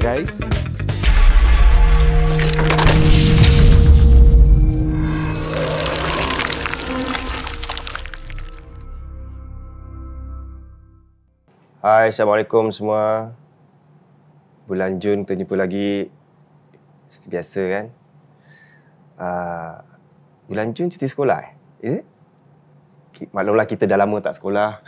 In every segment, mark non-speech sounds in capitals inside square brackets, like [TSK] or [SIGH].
guys. Hai, Assalamualaikum semua. Bulan Jun kita jumpa lagi. Seperti biasa kan? Uh, bulan Jun cuti sekolah eh? Eh? Maklumlah kita dah lama tak sekolah.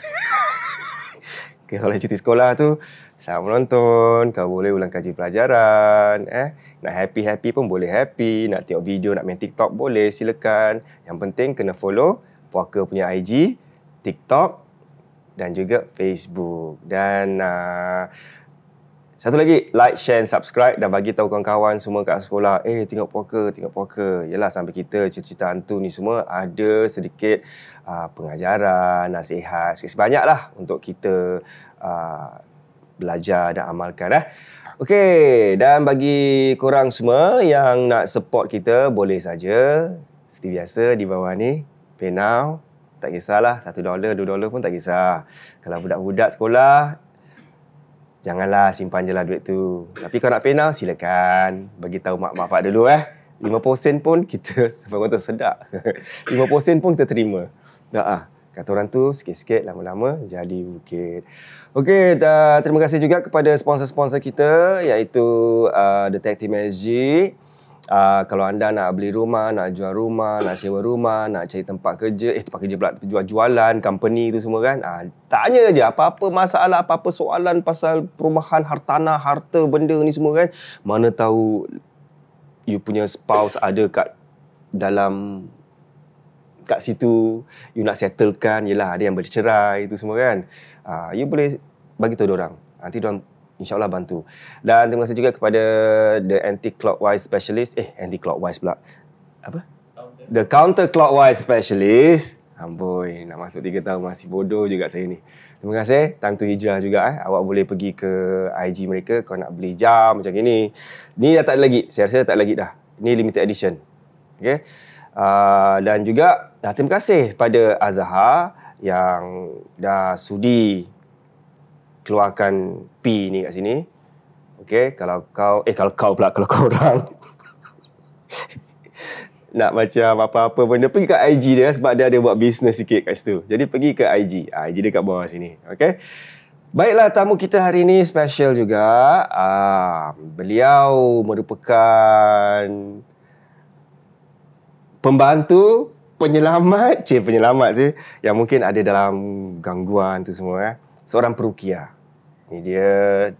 Kalau [LAUGHS] cuti sekolah tu, sama menonton, kau boleh ulang kaji pelajaran. Eh? Nak happy-happy pun boleh happy. Nak tengok video, nak main TikTok boleh, silakan. Yang penting kena follow Puaka punya IG, TikTok dan juga Facebook. Dan uh, satu lagi, like, share, subscribe dan bagi tahu kawan-kawan semua kat sekolah. Eh, tengok puaka, tengok puaka. Yelah, sampai kita cerita-cerita hantu ni semua ada sedikit uh, pengajaran, nasihat. Sebanyaklah untuk kita uh, belajar dan amalkan eh. Okey, dan bagi korang semua yang nak support kita boleh saja seperti biasa di bawah ni PayNow tak kisahlah satu dolar dua dolar pun tak kisah kalau budak-budak sekolah janganlah simpan je lah duit tu tapi kalau nak PayNow silakan bagi tahu mak mak pak dulu eh 50 sen pun kita [LAUGHS] sebab kata sedap, [LAUGHS] 50 sen pun kita terima dah ah Kata orang tu sikit-sikit lama-lama jadi bukit. Okey, terima kasih juga kepada sponsor-sponsor kita iaitu uh, Detective SG. Uh, kalau anda nak beli rumah, nak jual rumah, nak sewa rumah, nak cari tempat kerja, eh tempat kerja pula, jual jualan, company tu semua kan. Uh, tanya je apa-apa masalah, apa-apa soalan pasal perumahan, hartanah, harta, benda ni semua kan. Mana tahu you punya spouse ada kat dalam kat situ you nak settlekan yelah ada yang bercerai itu semua kan uh, you boleh bagi tahu orang ah, nanti dia insyaallah bantu dan terima kasih juga kepada the anti clockwise specialist eh anti clockwise pula apa the counter clockwise specialist amboi nak masuk 3 tahun masih bodoh juga saya ni terima kasih time tu hijrah juga eh awak boleh pergi ke IG mereka kau nak beli jam macam gini ni dah tak ada lagi saya rasa tak ada lagi dah ni limited edition okey Uh, dan juga dah terima kasih pada Azhar yang dah sudi keluarkan P ni kat sini. Okey, kalau kau eh kalau kau pula kalau kau orang [LAUGHS] nak macam apa-apa benda pergi kat IG dia sebab dia ada buat bisnes sikit kat situ. Jadi pergi ke IG. Ah, IG dia kat bawah sini. Okey. Baiklah tamu kita hari ini special juga. Ah, beliau merupakan pembantu penyelamat cik penyelamat sih yang mungkin ada dalam gangguan tu semua eh. seorang perukia ni dia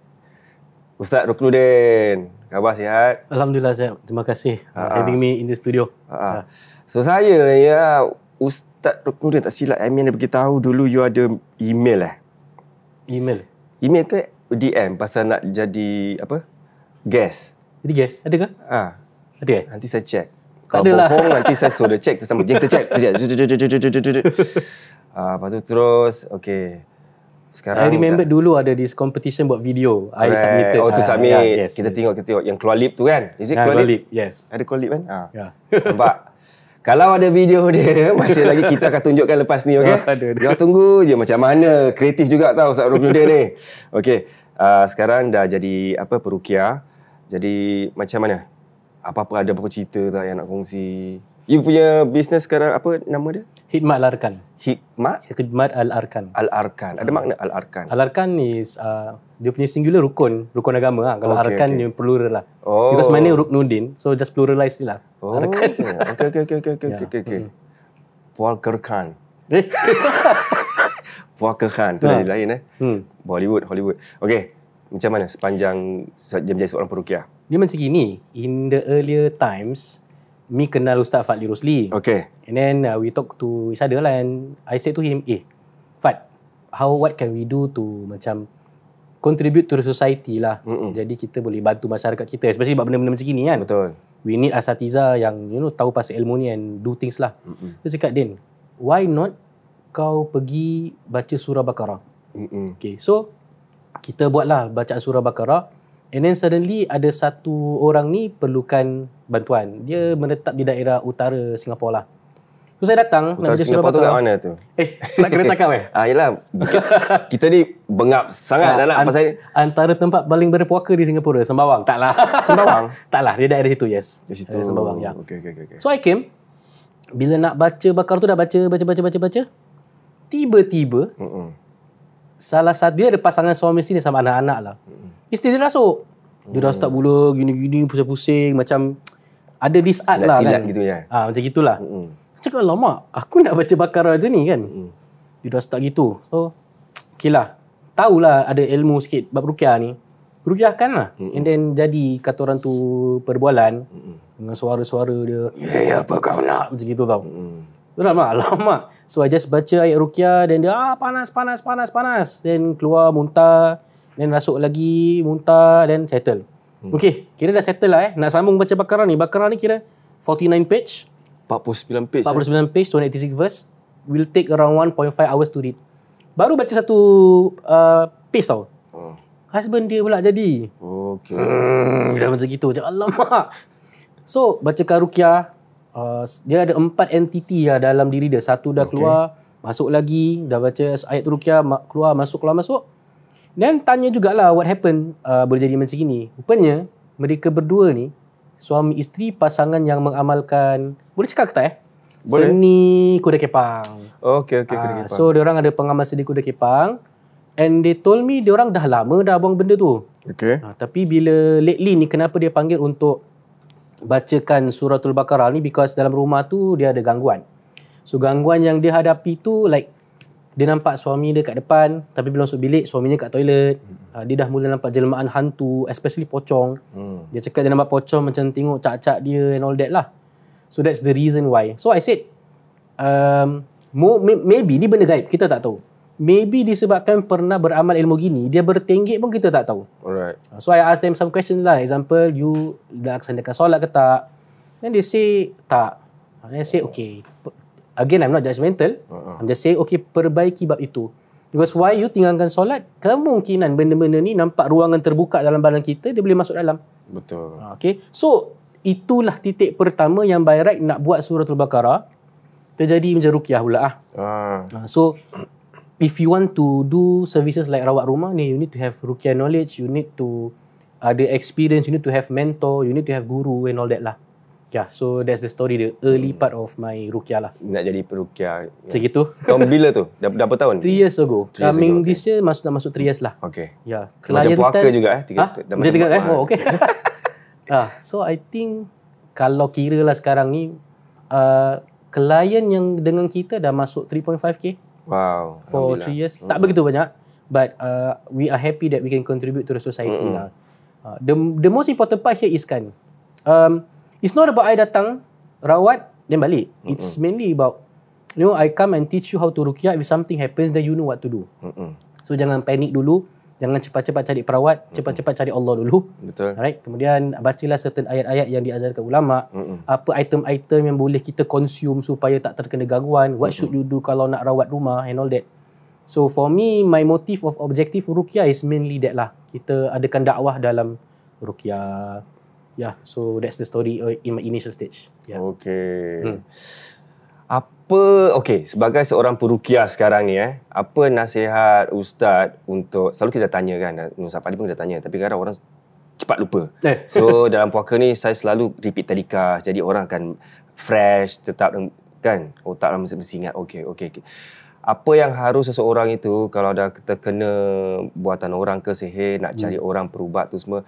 Ustaz Rukludin khabar sihat Alhamdulillah sihat terima kasih uh-huh. having me in the studio uh-huh. so saya ya Ustaz Rukludin tak silap Amin bagi tahu dulu you ada email eh email email ke DM pasal nak jadi apa guest jadi guest ada ke ha. ada eh? nanti saya check kalau tak bohong nanti saya suruh [LAUGHS] dia check sama. Dia kita check. Ah, lepas tu terus, okay. Sekarang I remember dah. dulu ada this competition buat video. Right. I submitted. Oh, tu ah, submit. Uh, yeah, yes, kita yes. tengok, kita tengok. Yang keluar lip tu kan? Is it nah, keluar lip? lip? Yes. Ada keluar lip kan? Ah. Ya. Yeah. [LAUGHS] Nampak? Kalau ada video dia, [LAUGHS] masih lagi kita akan tunjukkan lepas ni, okay? Ada, ada. tunggu je macam mana. Kreatif juga tahu Ustaz Rukun dia ni. Okay. Uh, sekarang dah jadi apa perukia. Jadi macam mana? apa-apa ada apa-apa cerita tak yang nak kongsi. You punya bisnes sekarang apa nama dia? Hikmat Al Arkan. Hikmat? Hikmat Al Arkan. Al Arkan. Ada ah. makna Al Arkan. Al Arkan ni uh, dia punya singular rukun, rukun agama lah. Kalau okay, Arkan okay. ni plural lah. Oh. Because my name Ruknuddin, so just pluralize ni lah. Oh. Arkan. Okay, okay, okay, okay, okay, yeah. [LAUGHS] Ya. okay, okay. okay. Hmm. Khan. Eh? [LAUGHS] Puaka Khan. Itu ha. Ah. lain eh. Hmm. Bollywood, Hollywood. Okay macam mana sepanjang menjadi seorang perukiah? Dia macam gini, in the earlier times, me kenal Ustaz Fadli Rosli. Okay. And then uh, we talk to each other lah and I said to him, eh, Fad, how, what can we do to macam contribute to the society lah. Mm-mm. Jadi kita boleh bantu masyarakat kita, especially buat benda-benda macam gini kan. Betul. We need asatiza yang you know tahu pasal ilmu ni and do things lah. Mm-mm. Dia cakap, Din, why not kau pergi baca surah Baqarah? Mm-mm. Okay, so kita buatlah bacaan surah Baqarah. And then suddenly ada satu orang ni perlukan bantuan. Dia menetap di daerah utara Singapura lah. So saya datang. Utara Singapura surah tu Baqarah. kat mana tu? Eh, nak kena cakap eh? [LAUGHS] ah, yelah. Kita ni bengap sangat anak ah, an- pasal ni. Antara tempat paling berpuaka di Singapura, Sembawang. Taklah. [LAUGHS] Sembawang? Taklah, dia daerah situ, yes. Di situ. Ada Sembawang, ya. Okay, okay, okay. So I came. Bila nak baca bakar tu dah baca, baca, baca, baca, baca. Tiba-tiba, Mm-mm salah satu dia ada pasangan suami isteri sama anak-anak lah. Hmm. Isteri dia rasuk. Dia hmm. dah mm. start mula gini-gini pusing-pusing macam ada this art lah kan. gitu ya. ha, macam gitulah. Hmm. Cakap lama aku nak baca bakara aja ni kan. Hmm. Dia dah start gitu. So tahu lah ada ilmu sikit bab rukyah ni. Rukyahkan lah. Hmm. And then jadi kata orang tu perbualan hmm. dengan suara-suara dia. Ya, hey, ya, apa kau nak? Macam gitu tau. Hmm. Itulah mak, lama. So I just baca ayat ruqyah then dia ah panas panas panas panas then keluar muntah then masuk lagi muntah then settle. Hmm. Okay, kira dah settle lah eh. Nak sambung baca bakaran ni. Bakaran ni kira 49 page. 49 page. 49 page, eh. page 286 verse. Will take around 1.5 hours to read. Baru baca satu uh, page tau. Oh. Husband dia pula jadi. Okay. Hmm, dah macam gitu. Macam, alamak. So, baca karukia, Uh, dia ada empat entiti lah dalam diri dia. Satu dah keluar, okay. masuk lagi, dah baca ayat Rukia, keluar, masuk, keluar, masuk. Dan tanya jugalah what happen uh, boleh jadi macam ini. Rupanya mereka berdua ni suami isteri pasangan yang mengamalkan boleh cakap ke tak eh? Boleh. Seni kuda kepang. Okay okay kuda ah, kepang. So dia orang ada pengamal seni kuda kepang and they told me dia orang dah lama dah buang benda tu. Okay. Uh, ah, tapi bila lately ni kenapa dia panggil untuk bacakan suratul baqarah ni because dalam rumah tu dia ada gangguan. So gangguan yang dia hadapi tu like dia nampak suami dia kat depan tapi bila masuk bilik suaminya kat toilet. Uh, dia dah mula nampak jelmaan hantu especially pocong. Hmm. Dia cakap dia nampak pocong macam tengok cak-cak dia and all that lah. So that's the reason why. So I said um maybe ni benda gaib kita tak tahu maybe disebabkan pernah beramal ilmu gini, dia bertinggik pun kita tak tahu. Alright. So I ask them some question lah. Example, you dah laksanakan solat ke tak? Then they say, tak. And I say, okay. Again, I'm not judgmental. Uh-uh. I'm just say, okay, perbaiki bab itu. Because why you tinggalkan solat? Kemungkinan benda-benda ni nampak ruangan terbuka dalam badan kita, dia boleh masuk dalam. Betul. Ah, okay. So, itulah titik pertama yang by right nak buat suratul Baqarah terjadi macam rukiah pula ah. Ah. ah so if you want to do services like rawat rumah ni you need to have rukia knowledge you need to ada uh, experience you need to have mentor you need to have guru and all that lah yeah so that's the story the early hmm. part of my rukia lah nak jadi perukia segitu yeah. tahun bila tu dah berapa tahun Three years ago three coming years ago, okay. this year masuk dah masuk 3 years lah okay yeah Klien macam puaka ten, juga eh tiga, ha? macam tiga eh oh okay [LAUGHS] ah, so I think kalau kira lah sekarang ni uh, klien yang dengan kita dah masuk 3.5k Wow. For three years. Tak hmm. begitu banyak. But uh, we are happy that we can contribute to the society mm. lah. Uh, the, the most important part here is kan, um, it's not about I datang, rawat, then balik. Mm-mm. It's mainly about, you know, I come and teach you how to rukiah. If something happens, then you know what to do. Mm-mm. So jangan panik dulu jangan cepat-cepat cari perawat, cepat-cepat cari Allah dulu. Betul. Alright, kemudian bacalah certain ayat-ayat yang diajarkan ulama, mm-hmm. apa item-item yang boleh kita konsum supaya tak terkena gangguan, what mm-hmm. should you do kalau nak rawat rumah and all that. So for me my motive of objective ruqyah is mainly that lah. Kita adakan dakwah dalam ruqyah. Yeah, so that's the story uh, in my initial stage. Yeah. Okay. Hmm. Apa apa okey sebagai seorang perukiah sekarang ni eh apa nasihat ustaz untuk selalu kita tanya kan nusa Safadi pun kita tanya tapi kadang orang cepat lupa. Eh. So [LAUGHS] dalam puaka ni saya selalu repeat tadika jadi orang akan fresh tetap kan otak dalam mesti ingat okey okey okay. apa yang harus seseorang itu kalau dah terkena buatan orang ke sihir nak cari hmm. orang perubat tu semua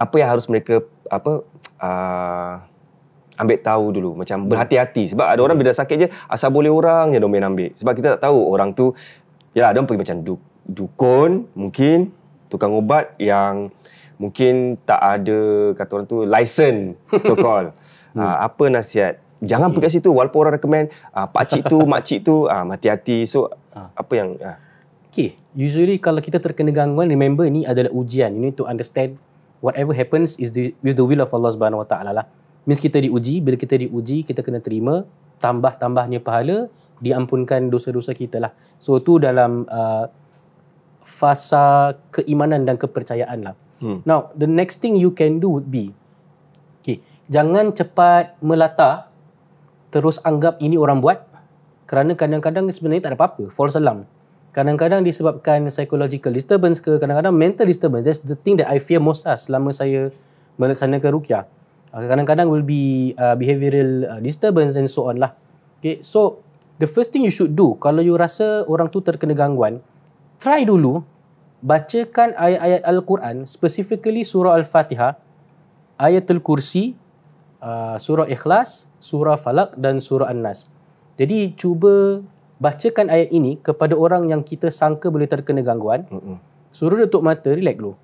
apa yang harus mereka apa uh, ambil tahu dulu macam hmm. berhati-hati sebab ada orang bila sakit je asal boleh orang je domain ambil sebab kita tak tahu orang tu ya ada pergi macam du, dukun mungkin tukang ubat yang mungkin tak ada kata orang tu license so call hmm. [LAUGHS] ha, ah, apa nasihat jangan pergi situ walaupun orang recommend uh, pak cik tu mak cik tu uh, hati-hati so uh. apa yang uh. Okay, usually kalau kita terkena gangguan remember ni adalah ujian you need to understand whatever happens is the, with the will of Allah Subhanahu Wa Taala lah means kita diuji bila kita diuji kita kena terima tambah-tambahnya pahala diampunkan dosa-dosa kita lah so tu dalam uh, fasa keimanan dan kepercayaan lah hmm. now the next thing you can do would be okay jangan cepat melata terus anggap ini orang buat kerana kadang-kadang sebenarnya tak ada apa-apa false alarm kadang-kadang disebabkan psychological disturbance ke kadang-kadang mental disturbance that's the thing that I fear most lah selama saya melaksanakan rukyah Ah, kadang-kadang will be uh, behavioral uh, disturbance and so on lah okay so the first thing you should do kalau you rasa orang tu terkena gangguan try dulu bacakan ayat-ayat al-Quran specifically surah al-Fatihah ayat Al kursi uh, surah ikhlas surah falak dan surah an-nas jadi cuba bacakan ayat ini kepada orang yang kita sangka boleh terkena gangguan mm suruh dia tutup mata relax dulu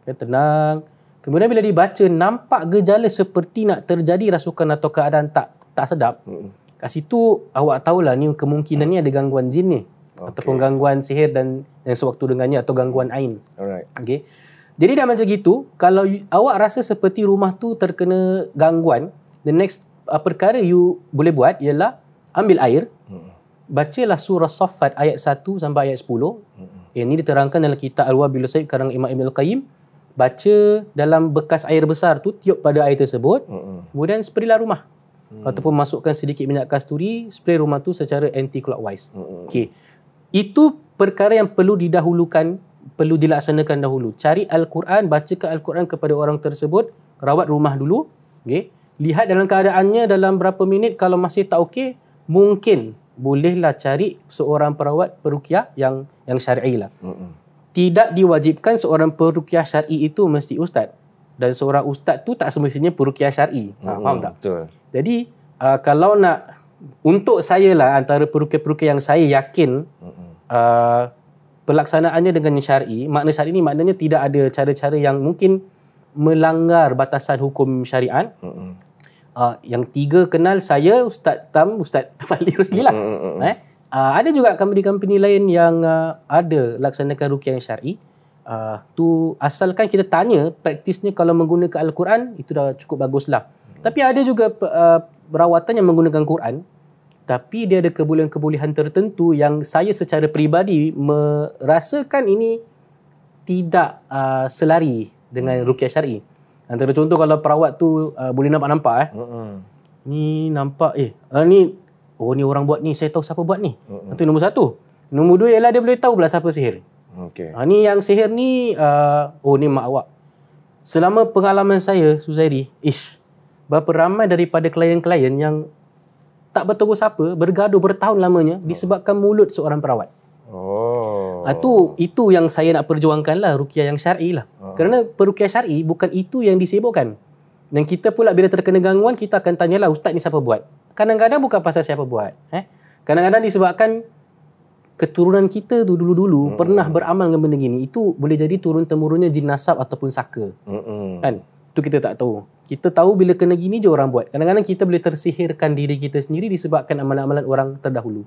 okay, tenang Kemudian bila dibaca nampak gejala seperti nak terjadi rasukan atau keadaan tak tak sedap. Hmm. Kat situ awak tahulah ni kemungkinan hmm. ada gangguan jin ni okay. ataupun gangguan sihir dan yang eh, sewaktu dengannya atau gangguan ain. Alright. Okey. Jadi dah macam gitu, kalau you, awak rasa seperti rumah tu terkena gangguan, the next uh, perkara you boleh buat ialah ambil air. Hmm. Bacalah surah Saffat ayat 1 sampai ayat 10. Hmm. Yang ini diterangkan dalam kitab Al-Wabil Sa'id karang Imam Ibn Al-Qayyim baca dalam bekas air besar tu tiup pada air tersebut mm-hmm. kemudian spraylah rumah mm-hmm. ataupun masukkan sedikit minyak kasturi spray rumah tu secara anti clockwise mm-hmm. okey itu perkara yang perlu didahulukan perlu dilaksanakan dahulu cari al-Quran baca ke al-Quran kepada orang tersebut rawat rumah dulu okey lihat dalam keadaannya dalam berapa minit kalau masih tak okey mungkin bolehlah cari seorang perawat perukiah yang yang syar'i lah mm-hmm tidak diwajibkan seorang perukiah syar'i itu mesti ustaz dan seorang ustaz tu tak semestinya perukiah syar'i ha, hmm, faham tak betul jadi uh, kalau nak untuk saya lah antara perukiah-perukiah yang saya yakin hmm. uh, pelaksanaannya dengan syar'i makna syar'i ini maknanya tidak ada cara-cara yang mungkin melanggar batasan hukum syariat hmm. uh, yang tiga kenal saya ustaz tam ustaz [LAUGHS] fali rusli lah hmm, hmm. eh? uh, ada juga company-company lain yang uh, ada laksanakan rukyah syar'i uh, tu asalkan kita tanya praktisnya kalau menggunakan al-Quran itu dah cukup baguslah hmm. tapi ada juga uh, rawatan yang menggunakan Quran tapi dia ada kebolehan-kebolehan tertentu yang saya secara peribadi merasakan ini tidak uh, selari dengan rukyah syar'i. Antara contoh kalau perawat tu uh, boleh nampak nampak eh. Hmm. Ni nampak eh. Uh, ni Oh ni orang buat ni Saya tahu siapa buat ni mm-hmm. Itu nombor satu Nombor dua ialah Dia boleh tahu pula siapa sihir okay. ha, Ni yang sihir ni uh, Oh ni mak awak Selama pengalaman saya Suzairi Ish Berapa ramai daripada klien-klien yang Tak bertegur siapa Bergaduh bertahun lamanya oh. Disebabkan mulut seorang perawat Oh. Itu, ha, itu yang saya nak perjuangkan lah Rukiah yang syari lah uh Kerana perukiah syari Bukan itu yang disibukkan dan kita pula bila terkena gangguan kita akan tanyalah ustaz ni siapa buat. Kadang-kadang bukan pasal siapa buat. Eh? Kadang-kadang disebabkan keturunan kita tu dulu-dulu mm-hmm. pernah beramal dengan benda gini. Itu boleh jadi turun-temurunnya jin nasab ataupun saka. Mm-hmm. Kan? Itu kita tak tahu. Kita tahu bila kena gini je orang buat. Kadang-kadang kita boleh tersihirkan diri kita sendiri disebabkan amalan-amalan orang terdahulu.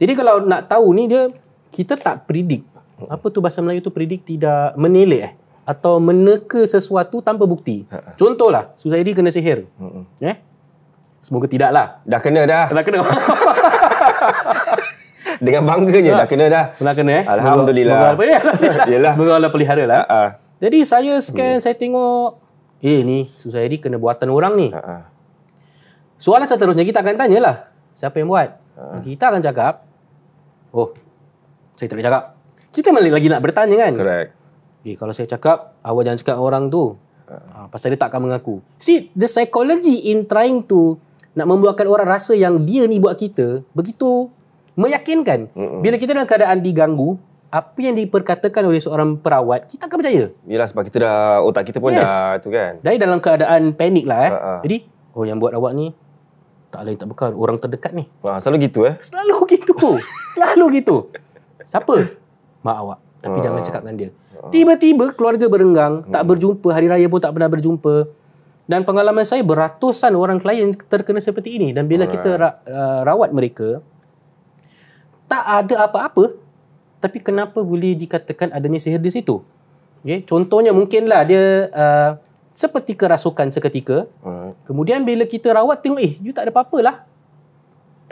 Jadi kalau nak tahu ni dia, kita tak predik. Apa tu bahasa Melayu tu predik tidak menilai eh? Atau meneka sesuatu tanpa bukti. Contohlah, Suzairi kena sihir. Eh? Semoga tidak lah. Dah kena dah. Dah kena. [LAUGHS] Dengan bangganya dah ha. kena dah. Dah kena eh. Alhamdulillah. Semoga, semoga Allah, Yalah. Semoga Allah pelihara lah. Ha, ha. Jadi saya scan, hmm. saya tengok. Eh ni, susah ini kena buatan orang ni. Soalan seterusnya kita akan tanya lah Siapa yang buat? Kita akan cakap. Oh, saya tak boleh cakap. Kita malah lagi nak bertanya kan? Correct. Okay, eh, kalau saya cakap, awak jangan cakap orang tu. Uh, pasal dia tak akan mengaku. See, the psychology in trying to nak membuatkan orang rasa yang dia ni buat kita begitu meyakinkan Mm-mm. bila kita dalam keadaan diganggu apa yang diperkatakan oleh seorang perawat kita akan percaya yelah sebab kita dah otak kita pun yes. dah tu kan dari dalam keadaan panik lah eh. uh-huh. jadi oh yang buat awak ni tak lain tak bukan orang terdekat ni uh, selalu gitu eh selalu [LAUGHS] gitu selalu gitu siapa mak awak tapi uh-huh. jangan cakap dengan dia ha. tiba-tiba keluarga berenggang uh-huh. tak hmm. berjumpa hari raya pun tak pernah berjumpa dan pengalaman saya beratusan orang klien terkena seperti ini dan bila Alright. kita ra, uh, rawat mereka tak ada apa-apa tapi kenapa boleh dikatakan adanya sihir di situ? Okay. Contohnya mungkinlah dia uh, seperti kerasukan seketika. Alright. Kemudian bila kita rawat tengok eh you tak ada apa-apa lah.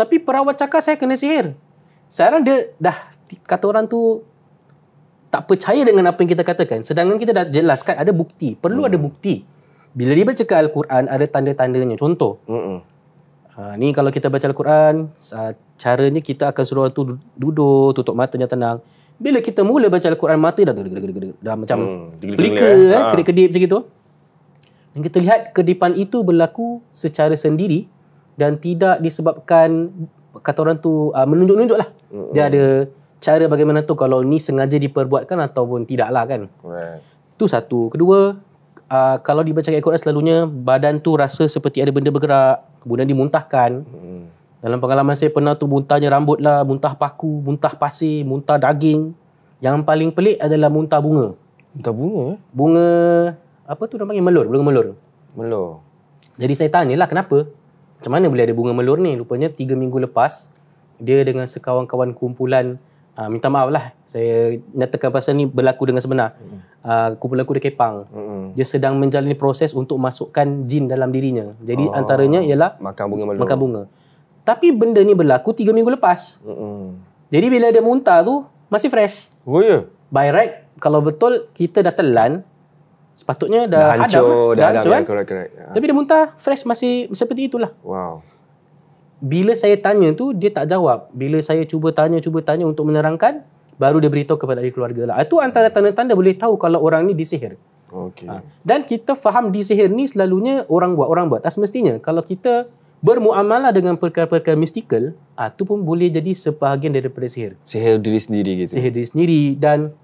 Tapi perawat cakap saya kena sihir. Sekarang dia dah kata orang tu tak percaya dengan apa yang kita katakan. Sedangkan kita dah jelaskan ada bukti. Perlu hmm. ada bukti bila dia baca ke Al-Quran ada tanda-tandanya contoh uh, ni kalau kita baca Al-Quran caranya kita akan suruh orang tu duduk tutup mata tenang bila kita mula baca Al-Quran mata dah dah, dah, dah, dah macam hmm, flicker kan, ha. kedip-kedip macam tu dan kita lihat kedipan itu berlaku secara sendiri dan tidak disebabkan kata orang tu uh, menunjuk-nunjuk lah mm-hmm. dia ada cara bagaimana tu kalau ni sengaja diperbuatkan ataupun tidak lah kan right. tu satu kedua uh, kalau dibaca ayat Quran selalunya badan tu rasa seperti ada benda bergerak kemudian dimuntahkan hmm. dalam pengalaman saya pernah tu muntahnya rambut lah muntah paku muntah pasir muntah daging yang paling pelik adalah muntah bunga muntah bunga eh? bunga apa tu orang panggil melur bunga melur melur jadi saya tanya lah kenapa macam mana boleh ada bunga melur ni rupanya 3 minggu lepas dia dengan sekawan-kawan kumpulan uh, minta maaf lah saya nyatakan pasal ni berlaku dengan sebenar mm-hmm. uh, ah, kumpulan kuda kepang mm-hmm. dia sedang menjalani proses untuk masukkan jin dalam dirinya jadi oh, antaranya ialah makan bunga malu. makan bunga tapi benda ni berlaku tiga minggu lepas mm-hmm. jadi bila dia muntah tu masih fresh oh ya yeah. by right kalau betul kita dah telan sepatutnya dah, dah hancur, hadam lah. dah, dah hancur dah ya? kan correct, correct. Ah. tapi dia muntah fresh masih seperti itulah wow bila saya tanya tu dia tak jawab bila saya cuba tanya cuba tanya untuk menerangkan baru dia beritahu kepada ahli keluarga lah itu antara tanda-tanda boleh tahu kalau orang ni disihir Okay. ha. dan kita faham disihir ni selalunya orang buat orang buat tak semestinya kalau kita bermuamalah dengan perkara-perkara mistikal itu ha, pun boleh jadi sebahagian daripada sihir sihir diri sendiri gitu sihir diri sendiri dan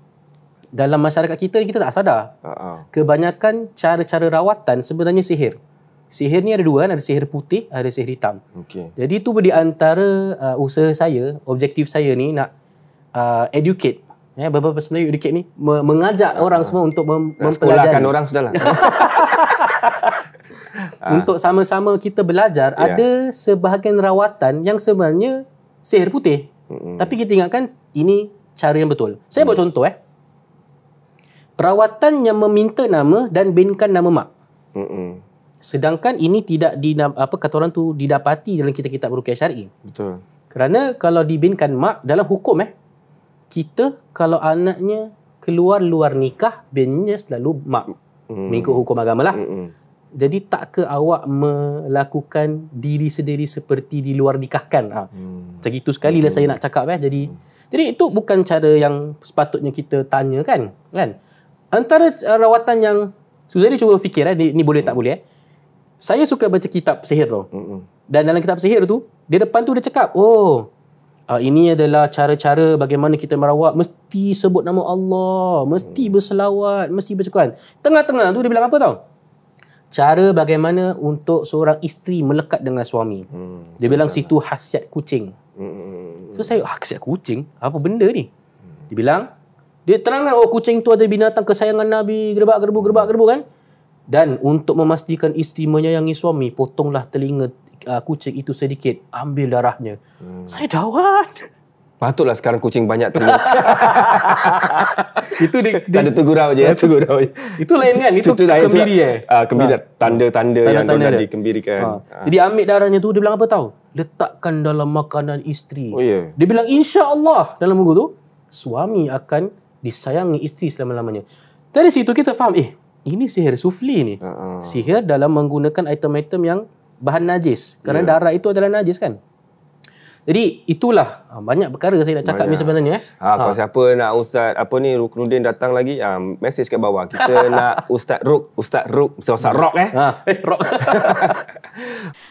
dalam masyarakat kita kita tak sadar uh-huh. kebanyakan cara-cara rawatan sebenarnya sihir Sihir ni ada dua kan, ada sihir putih, ada sihir hitam. Okay. Jadi itu di antara uh, usaha saya, objektif saya ni nak uh, educate. Ya, eh, beberapa sebenarnya educate ni me- mengajak uh, orang uh, semua untuk mem- mempelajari. Sekolahkan orang sudahlah. [LAUGHS] Ah. untuk sama-sama kita belajar, yeah. ada sebahagian rawatan yang sebenarnya sihir putih. Mm-hmm. Tapi kita ingatkan ini cara yang betul. Saya mm. buat contoh eh. Rawatan yang meminta nama dan binkan nama mak. Mm-hmm. Sedangkan ini tidak di apa kata orang tu didapati dalam kitab-kitab rukyah syar'i. Betul. Kerana kalau dibinkan mak dalam hukum eh kita kalau anaknya keluar luar nikah binnya selalu mak mm. mengikut hukum agama lah. mm Jadi tak ke awak melakukan diri sendiri seperti di luar nikahkan. Ha. Hmm. Macam itu sekali lah hmm. saya nak cakap eh. Jadi hmm. jadi itu bukan cara yang sepatutnya kita tanya kan. Kan? Antara rawatan yang Suzairi cuba fikir eh ni, ni boleh hmm. tak boleh eh saya suka baca kitab sihir tu. Mm-hmm. Dan dalam kitab sihir tu, dia depan tu dia cakap, oh, uh, ini adalah cara-cara bagaimana kita merawat. Mesti sebut nama Allah. Mesti mm. berselawat. Mesti bercakap. Tengah-tengah tu dia bilang apa tau? Cara bagaimana untuk seorang isteri melekat dengan suami. Mm, dia bilang sana. situ hasiat kucing. Mm-hmm. So saya, ah hasiat kucing? Apa benda ni? Mm. Dia bilang, dia terangkan, oh kucing tu ada binatang kesayangan Nabi. Gerbak, gerbu, gerbak, gerbu kan? dan untuk memastikan isteri menyayangi suami potonglah telinga uh, kucing itu sedikit ambil darahnya hmm. saya dawat [LAUGHS] patutlah sekarang kucing banyak telinga itu di, di [LAUGHS] tak ada tegurau je ya tegurau itu lain kan itu, itu kembiri eh ah, kembiri ha. tanda-tanda yang dia dikembirikan. kembirikan ha. Ha. jadi ambil darahnya tu dia bilang apa tahu letakkan dalam makanan isteri oh, yeah. dia bilang insya Allah dalam buku tu suami akan disayangi isteri selama-lamanya dari situ kita faham eh ini sihir sufli ni. Uh-huh. Sihir dalam menggunakan item-item yang bahan najis. Kerana yeah. darah itu adalah najis kan? Jadi itulah ah, banyak perkara saya nak cakap ni sebenarnya. Ha, kalau ah. siapa nak Ustaz apa ni Ruknudin datang lagi, ha, message kat bawah. Kita [LAUGHS] nak Ustaz Ruk, Ustaz Ruk, Ustaz, Ustaz Rock eh. Ha. [LAUGHS] rock. [LAUGHS]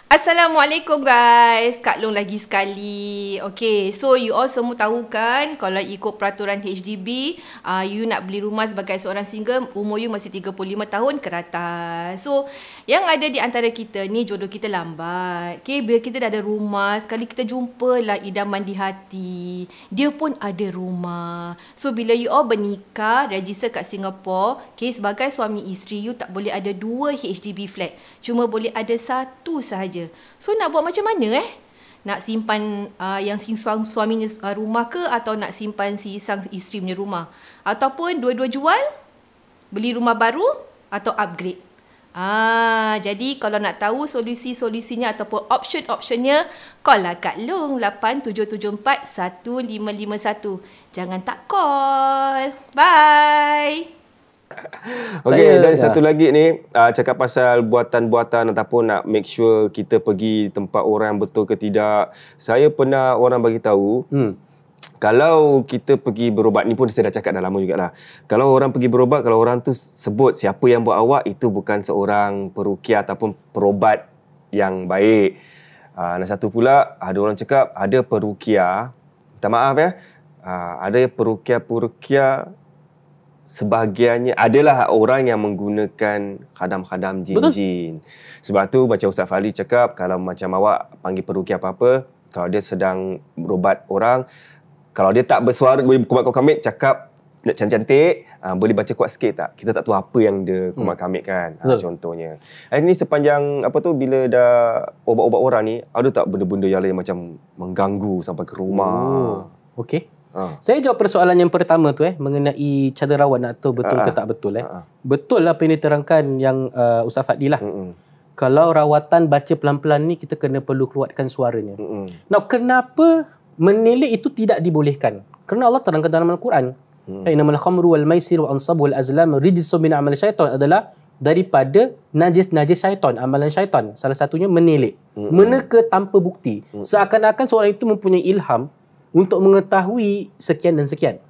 Assalamualaikum guys. Kak Long lagi sekali. Okay, so you all semua tahu kan kalau ikut peraturan HDB, uh, you nak beli rumah sebagai seorang single, umur you masih 35 tahun ke atas. So, yang ada di antara kita ni jodoh kita lambat. Okay, bila kita dah ada rumah, sekali kita jumpa lah idaman di hati. Dia pun ada rumah. So, bila you all bernikah, register kat Singapore, okay, sebagai suami isteri, you tak boleh ada dua HDB flat. Cuma boleh ada satu sahaja. So, nak buat macam mana eh? Nak simpan uh, yang si suaminya uh, rumah ke atau nak simpan si sang isteri punya rumah? Ataupun dua-dua jual, beli rumah baru atau upgrade? Ah, jadi kalau nak tahu solusi-solusinya ataupun option-optionnya, call lah Kak Long 87741551. Jangan tak call. Bye. [LAUGHS] Okay, dan ya. satu lagi ni uh, cakap pasal buatan-buatan ataupun nak make sure kita pergi tempat orang betul ke tidak. Saya pernah orang bagi tahu hmm kalau kita pergi berobat ni pun saya dah cakap dah lama lah. kalau orang pergi berobat, kalau orang tu sebut siapa yang buat awak itu bukan seorang perukia ataupun perobat yang baik uh, dan satu pula ada orang cakap ada perukia minta maaf ya ah, ada perukia-perukia sebahagiannya adalah orang yang menggunakan khadam-khadam jin-jin. Betul. Sebab tu macam Ustaz Fali cakap kalau macam awak panggil perukia apa-apa kalau dia sedang berobat orang kalau dia tak bersuara, boleh kumat kau kamit, cakap nak cantik-cantik, uh, boleh baca kuat sikit tak? Kita tak tahu apa yang dia kumat hmm. kamit kan, hmm. ha, contohnya. Hari ni sepanjang, apa tu, bila dah obat-obat orang ni, ada tak benda-benda yang lain macam mengganggu sampai ke rumah? Oh, okay. Ha. Ah. Saya jawab persoalan yang pertama tu eh mengenai cara cadarawan atau betul ha. ke tak betul eh. Ha. Betul lah apa yang diterangkan yang uh, Ustaz Fadli lah. Mm-mm. Kalau rawatan baca pelan-pelan ni kita kena perlu keluarkan suaranya. Mm-mm. Now kenapa menilik itu tidak dibolehkan kerana Allah terangkan dalam Al-Quran hmm. al khamru wal maisir wa ansabu wal azlam rijisu min amal syaitan adalah daripada najis-najis syaitan amalan syaitan salah satunya menilik hmm. meneka tanpa bukti hmm. seakan-akan seorang itu mempunyai ilham untuk mengetahui sekian dan sekian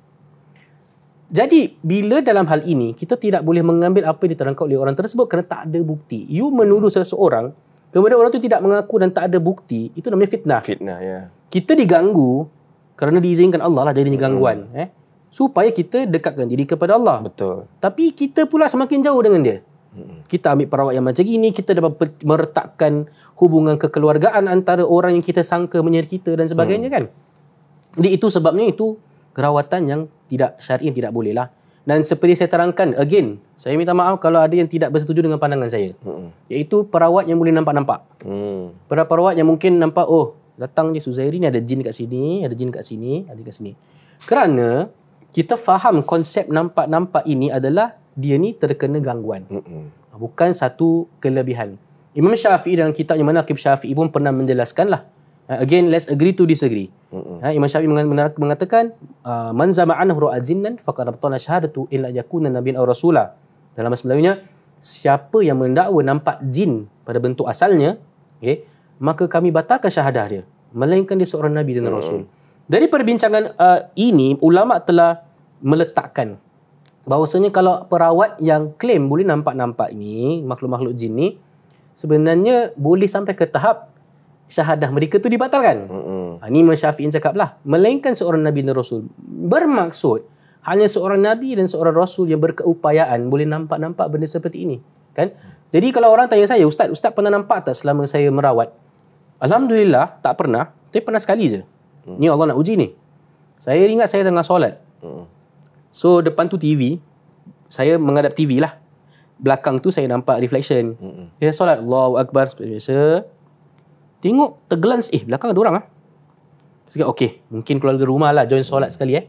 jadi bila dalam hal ini kita tidak boleh mengambil apa yang diterangkan oleh orang tersebut kerana tak ada bukti. You menuduh seseorang, kemudian orang itu tidak mengaku dan tak ada bukti, itu namanya fitnah. Fitnah, ya. Yeah kita diganggu kerana diizinkan Allah lah jadinya gangguan hmm. eh supaya kita dekatkan diri kepada Allah betul tapi kita pula semakin jauh dengan dia hmm. kita ambil perawat yang macam ini kita dapat meretakkan hubungan kekeluargaan antara orang yang kita sangka menyeri kita dan sebagainya hmm. kan jadi itu sebabnya itu gerawatan yang tidak syar'i yang tidak bolehlah dan seperti saya terangkan again saya minta maaf kalau ada yang tidak bersetuju dengan pandangan saya hmm. iaitu perawat yang boleh nampak-nampak hmm. perawat yang mungkin nampak oh Datang ni, Suzairi ni ada jin kat sini, ada jin kat sini, ada kat sini. Kerana kita faham konsep nampak-nampak ini adalah dia ni terkena gangguan. Mm-hmm. Bukan satu kelebihan. Imam Syafi'i dalam kitabnya mana Akib Syafi'i pun pernah menjelaskan lah. Ah, again, let's agree to disagree. Mm-hmm. Imam Syafi'i mengatakan, Man zama'an huru'a jinnan faqad abtana syahadatu illa yakuna nabin aw rasulah. Dalam masa melayunya, siapa yang mendakwa nampak jin pada bentuk asalnya, okay, maka kami batalkan syahadah dia melainkan dia seorang nabi dan hmm. rasul dari perbincangan uh, ini ulama telah meletakkan bahawasanya kalau perawat yang klaim boleh nampak-nampak ini makhluk-makhluk jin ni sebenarnya boleh sampai ke tahap syahadah mereka tu dibatalkan. Hmm. Ha, ini Imam Syafi'i cakap lah. Melainkan seorang Nabi dan Rasul. Bermaksud, hanya seorang Nabi dan seorang Rasul yang berkeupayaan boleh nampak-nampak benda seperti ini. kan? Jadi kalau orang tanya saya, Ustaz, Ustaz pernah nampak tak selama saya merawat? Alhamdulillah tak pernah, tapi pernah sekali je. Hmm. Ni Allah nak uji ni. Saya ingat saya tengah solat. Hmm. So depan tu TV, saya menghadap TV lah. Belakang tu saya nampak reflection. Hmm. Saya solat Allahu Akbar seperti biasa. Tengok tergelans eh belakang ada orang ah. Sekejap okey, mungkin keluar dari rumah lah join solat hmm. sekali eh.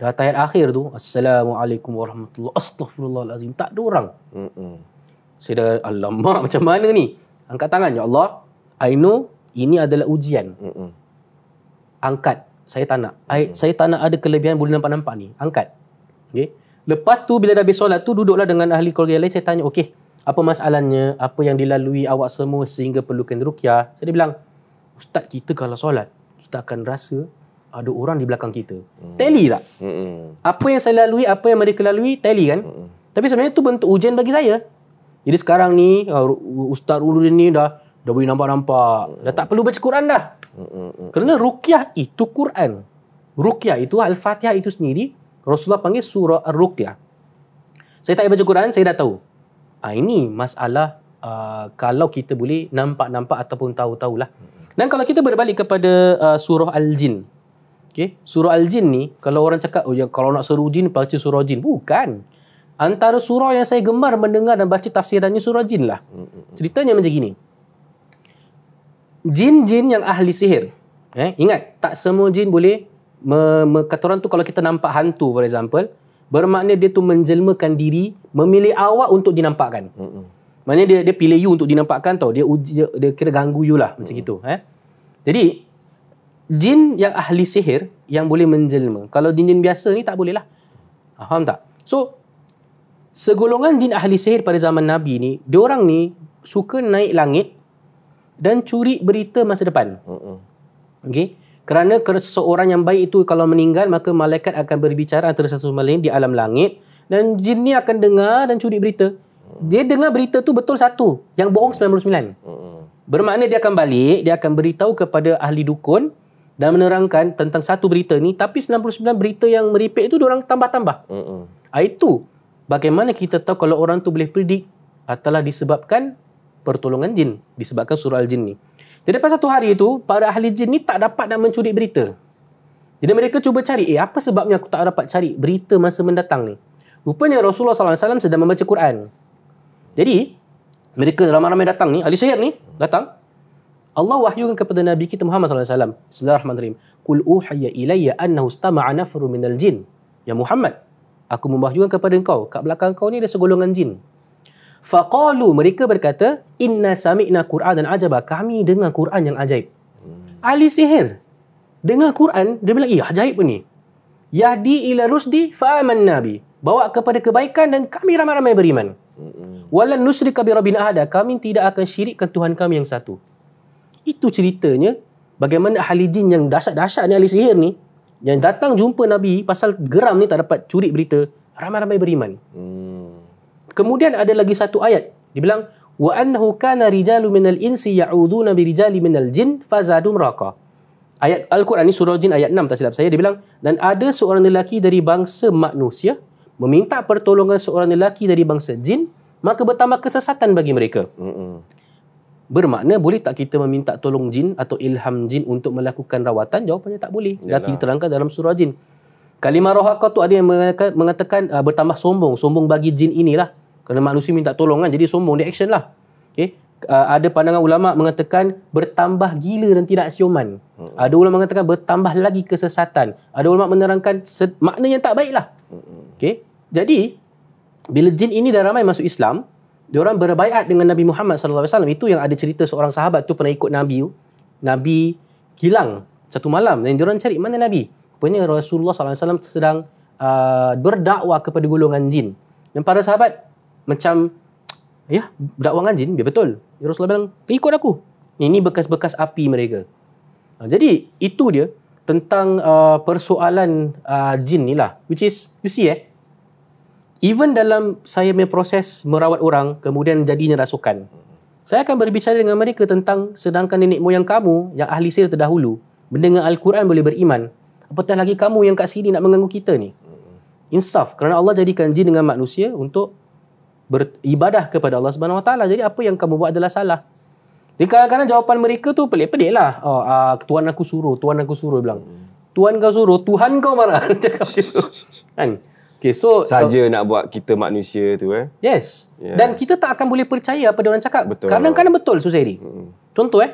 Dah tayar akhir tu, Assalamualaikum warahmatullahi astaghfirullahalazim. Tak ada orang. Hmm. Saya dah alamak macam mana ni? Angkat tangan ya Allah. I know ini adalah ujian. Mm-mm. Angkat. Saya tak nak. I, saya tak nak ada kelebihan boleh nampak-nampak ni. Angkat. Okay. Lepas tu bila dah habis solat tu duduklah dengan ahli keluarga lain. Saya tanya, okey, Apa masalahnya? Apa yang dilalui awak semua sehingga perlukan rukyah? Saya dia bilang, Ustaz kita kalau solat, kita akan rasa ada orang di belakang kita. Mm. Tally tak? mm Apa yang saya lalui, apa yang mereka lalui, tally kan? mm Tapi sebenarnya tu bentuk ujian bagi saya. Jadi sekarang ni, uh, Ustaz Ulurin ni dah Dah boleh nampak-nampak. Dah tak perlu baca Quran dah. Kerana ruqyah itu Quran. Ruqyah itu Al-Fatihah itu sendiri Rasulullah panggil surah ar Saya tak baca Quran, saya dah tahu. Ah ini masalah uh, kalau kita boleh nampak-nampak ataupun tahu-tahulah. tahu Dan kalau kita berbalik kepada uh, surah Al-Jin. Okay, surah Al-Jin ni kalau orang cakap oh ya kalau nak seru jin baca surah Jin, bukan. Antara surah yang saya gemar mendengar dan baca tafsirannya surah Jin lah. Ceritanya macam gini jin-jin yang ahli sihir. Eh, ingat, tak semua jin boleh me, me, kata orang tu kalau kita nampak hantu for example, bermakna dia tu menjelmakan diri, memilih awak untuk dinampakkan. Hmm. Maknanya dia dia pilih you untuk dinampakkan tau. Dia uji dia, dia kira ganggu you lah mm. macam gitu, eh. Jadi jin yang ahli sihir yang boleh menjelma. Kalau jin-jin biasa ni tak boleh lah. Faham tak? So segolongan jin ahli sihir pada zaman Nabi ni, dia orang ni suka naik langit dan curi berita masa depan. Mm-hmm. Okey. Kerana seseorang yang baik itu kalau meninggal maka malaikat akan berbicara antara satu sama lain di alam langit dan jin ni akan dengar dan curi berita. Dia dengar berita tu betul satu, yang bohong 99. Mm-hmm. Bermakna dia akan balik, dia akan beritahu kepada ahli dukun dan menerangkan tentang satu berita ni tapi 99 berita yang meripik itu orang tambah-tambah. Mm-hmm. Itu bagaimana kita tahu kalau orang tu boleh predik Atalah disebabkan pertolongan jin disebabkan surah al-jin ni. Jadi pada satu hari itu para ahli jin ni tak dapat nak mencuri berita. Jadi mereka cuba cari, eh apa sebabnya aku tak dapat cari berita masa mendatang ni? Rupanya Rasulullah Sallallahu alaihi Wasallam sedang membaca Quran. Jadi mereka ramai-ramai datang ni, ahli sihir ni datang. Allah wahyukan kepada Nabi kita Muhammad Sallallahu alaihi wasallam. Bismillahirrahmanirrahim. Qul uhiya ilayya annahu istama'a nafru minal jin. Ya Muhammad, aku membahyukan kepada engkau, kat belakang kau ni ada segolongan jin. Faqalu mereka berkata inna sami'na Quran dan ajaba kami dengar Quran yang ajaib. Hmm. Ahli sihir dengar Quran dia bilang iya ajaib ni. Yahdi ila rusdi fa nabi bawa kepada kebaikan dan kami ramai-ramai beriman. Hmm. Walan nusyrika bi rabbina ahada kami tidak akan syirikkan Tuhan kami yang satu. Itu ceritanya bagaimana ahli jin yang dahsyat-dahsyat ni ahli sihir ni yang datang jumpa Nabi pasal geram ni tak dapat curi berita ramai-ramai beriman. Hmm. Kemudian ada lagi satu ayat. dibilang Dia bilang, وَأَنَّهُ كَانَ رِجَالُ مِنَ الْإِنْسِ يَعُوذُونَ بِرِجَالِ مِنَ الْجِنِ فَزَادُمْ رَقَى Ayat Al-Quran ni surah jin ayat 6 tak silap saya. Dia bilang, dan ada seorang lelaki dari bangsa manusia meminta pertolongan seorang lelaki dari bangsa jin, maka bertambah kesesatan bagi mereka. Mm-hmm. Bermakna boleh tak kita meminta tolong jin atau ilham jin untuk melakukan rawatan? Jawapannya tak boleh. Yalah. Dah diterangkan dalam surah jin. Kalimah roh akal tu ada yang mengatakan, mengatakan uh, bertambah sombong. Sombong bagi jin inilah. Kerana manusia minta tolong kan. Jadi sombong dia action lah. Okay. Uh, eh, ah, ada pandangan ulama mengatakan bertambah gila dan tidak sioman. Hmm. Ada ulama mengatakan bertambah lagi kesesatan. Ada ulama menerangkan makna yang tak baik lah. Hmm. Okay. Jadi, bila jin ini dah ramai masuk Islam, diorang berbaikat dengan Nabi Muhammad SAW. Itu yang ada cerita seorang sahabat tu pernah ikut Nabi. Nabi hilang satu malam. Dan diorang cari mana Nabi rupanya Rasulullah SAW sedang uh, berdakwah kepada golongan jin. Dan para sahabat macam, ya, berdakwah dengan jin, dia ya, betul. Ya, Rasulullah bilang, ikut aku. Ini bekas-bekas api mereka. Uh, jadi, itu dia tentang uh, persoalan uh, jin ni lah. Which is, you see eh, even dalam saya punya proses merawat orang, kemudian jadinya rasukan. Saya akan berbicara dengan mereka tentang sedangkan nenek moyang kamu yang ahli sir terdahulu mendengar Al-Quran boleh beriman. Apatah lagi kamu yang kat sini nak mengganggu kita ni. Insaf. Kerana Allah jadikan jin dengan manusia untuk beribadah kepada Allah Subhanahu Wa Taala. Jadi apa yang kamu buat adalah salah. Jadi kadang-kadang jawapan mereka tu pelik-pelik lah. Oh, uh, tuan aku suruh, tuan aku suruh bilang. Mm. Tuan kau suruh, Tuhan kau marah. [LAUGHS] Cakap gitu. [LAUGHS] kan? Okay, so, Saja nak buat kita manusia tu eh. Yes. Yeah. Dan kita tak akan boleh percaya apa dia orang cakap. Betul. Kadang-kadang betul, Susedi. Hmm. Contoh eh.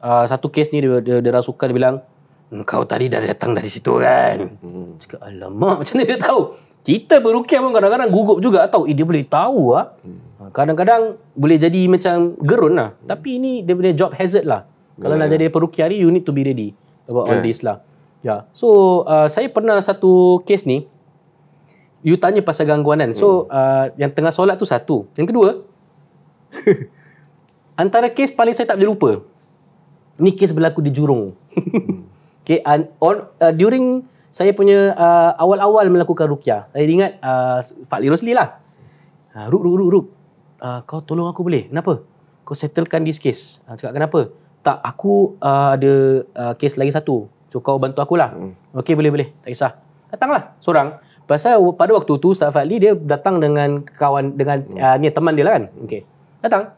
Uh, satu kes ni dia, dia, dia rasukan dia bilang, kau tadi dah datang dari situ kan? Hmm. Cakap, alamak, macam mana dia tahu? Kita berukir pun kadang-kadang gugup juga tahu. Eh, dia boleh tahu lah. Hmm. Ha, kadang-kadang boleh jadi macam gerun lah. Hmm. Tapi ini dia punya job hazard lah. Yeah. Kalau nak ya. jadi perukir hari, you need to be ready about okay. all ya. this lah. Yeah. So, uh, saya pernah satu case ni. You tanya pasal gangguan kan? So, hmm. uh, yang tengah solat tu satu. Yang kedua, [LAUGHS] antara case paling saya tak boleh lupa. Ni case berlaku di Jurung. hmm. Okay, and on, uh, during saya punya uh, awal-awal melakukan rukyah, saya ingat uh, Fakli Rosli lah. Uh, ruk, ruk, ruk, ruk. Uh, kau tolong aku boleh? Kenapa? Kau settlekan this case. Uh, cakap kenapa? Tak, aku uh, ada uh, case lagi satu. So, kau bantu akulah. Hmm. Okay, boleh, boleh. Tak kisah. Datanglah, seorang. Pasal pada waktu tu, Ustaz Fadli dia datang dengan kawan, dengan hmm. uh, ni teman dia lah kan? Okay. Datang.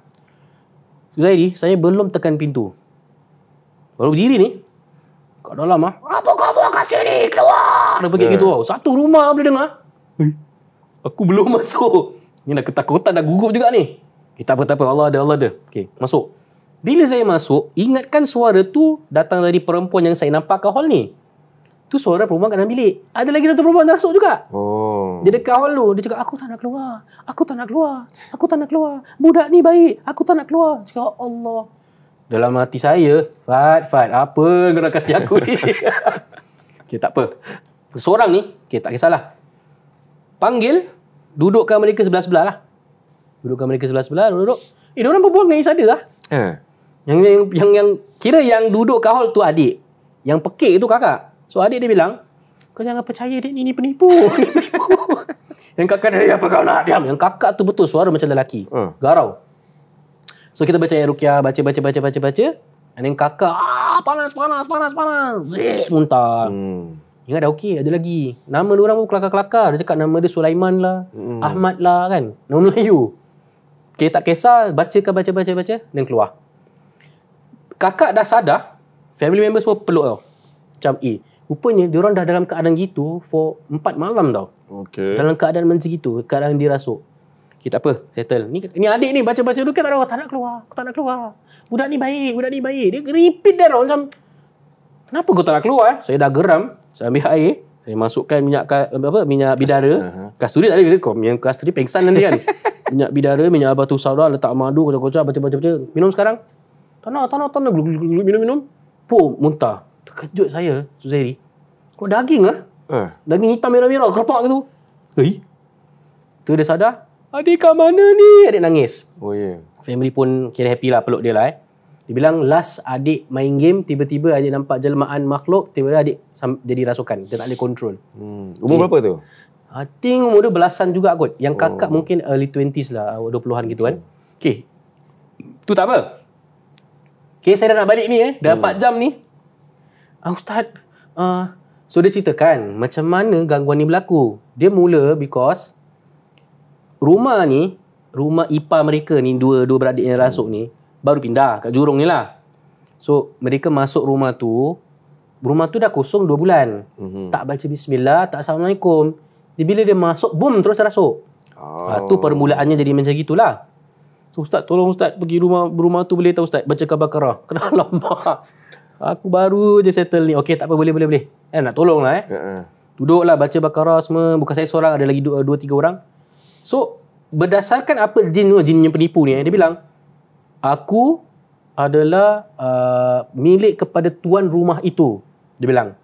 Zahiri, saya belum tekan pintu. Baru berdiri ni, kat dalam ah. Apa kau buat kat sini? Keluar. Ada pergi ya. gitu tau. Satu rumah boleh dengar. Hei. Aku belum [LAUGHS] masuk. Ni nak lah ketakutan dah gugup juga ni. Kita eh, apa apa Allah ada Allah ada. Okey, masuk. Bila saya masuk, ingatkan suara tu datang dari perempuan yang saya nampak kat hall ni. Tu suara perempuan kat dalam bilik. Ada lagi satu perempuan dah masuk juga. Oh. Dia dekat hall tu, dia cakap, aku tak nak keluar. Aku tak nak keluar. Aku tak nak keluar. Budak ni baik. Aku tak nak keluar. Cakap, ya Allah. Dalam hati saya, Fat, Fat, apa kau nak kasi aku ni? [LAUGHS] okay, tak apa. Seorang ni, okay, tak kisahlah. Panggil, dudukkan mereka sebelah-sebelah lah. Dudukkan mereka sebelah-sebelah, duduk-duduk. Eh, diorang berbual dengan Isada lah. Eh. Yang, yang, yang, yang, kira yang duduk kat hall tu adik. Yang pekik tu kakak. So, adik dia bilang, kau jangan percaya dia ni, [LAUGHS] ni penipu. yang kakak dia, eh, apa kau nak? Diam. Yang kakak tu betul suara macam lelaki. Uh. Garau. So kita baca ayat rukyah, baca baca baca baca baca. And then kakak, ah panas panas panas panas. Eh, muntah. Hmm. Ingat dah okey, ada lagi. Nama dia orang pun kelakar-kelakar. Dia cakap nama dia Sulaiman lah, hmm. Ahmad lah kan. Nama Melayu. Okay, tak kisah, ke baca baca baca dan keluar. Kakak dah sadar, family members semua peluk tau. Macam eh, rupanya dia orang dah dalam keadaan gitu for empat malam tau. Okay. Dalam keadaan macam gitu, keadaan dirasuk. Okay, tak apa, settle. Ni, ni adik ni baca-baca dulu kan tak ada orang. Tak nak keluar, aku tak nak keluar. Budak ni baik, budak ni baik. Dia repeat that orang macam, kenapa kau tak nak keluar? Eh? Saya dah geram, saya ambil air, saya masukkan minyak apa minyak bidara. Kasturi, uh-huh. kasturi tak ada. Minyak kasturi pengsan nanti kan. [LAUGHS] minyak bidara, minyak batu saudara, letak madu, kocok-kocok, baca-baca-baca. Minum sekarang. Tak nak, tak nak, minum-minum. Pum, muntah. Terkejut saya, Suzairi. Kau daging lah. Uh. Daging hitam merah-merah, keropak gitu. Hei. Eh? Tu dia sadar, Adik kat mana ni? Adik nangis. Oh, ya. Yeah. Family pun kira happy lah peluk dia lah eh. Dia bilang, last adik main game, tiba-tiba adik nampak jelmaan makhluk, tiba-tiba adik jadi rasukan. Dia tak boleh control. Hmm. Umur okay. berapa tu? I think umur dia belasan juga kot. Yang kakak oh. mungkin early 20s lah, 20-an gitu kan. Okay. Tu tak apa. Okay, saya dah nak balik ni eh. Dah hmm. 4 jam ni. Ah, Ustaz, uh, so dia ceritakan macam mana gangguan ni berlaku. Dia mula because rumah ni rumah ipa mereka ni dua dua beradik yang rasuk ni baru pindah kat jurung ni lah so mereka masuk rumah tu rumah tu dah kosong dua bulan mm-hmm. tak baca bismillah tak assalamualaikum jadi bila dia masuk boom terus rasuk ah, oh. ha, tu permulaannya jadi macam gitulah so ustaz tolong ustaz pergi rumah rumah tu boleh tak ustaz baca kabakarah kenal [LAUGHS] lama aku baru je settle ni Okay tak apa boleh boleh boleh eh nak tolong lah eh uh-uh. Duduklah baca bakara semua. Bukan saya seorang. Ada lagi dua, dua tiga orang. So berdasarkan apa jin tu jin yang penipu ni eh, dia bilang aku adalah uh, milik kepada tuan rumah itu dia bilang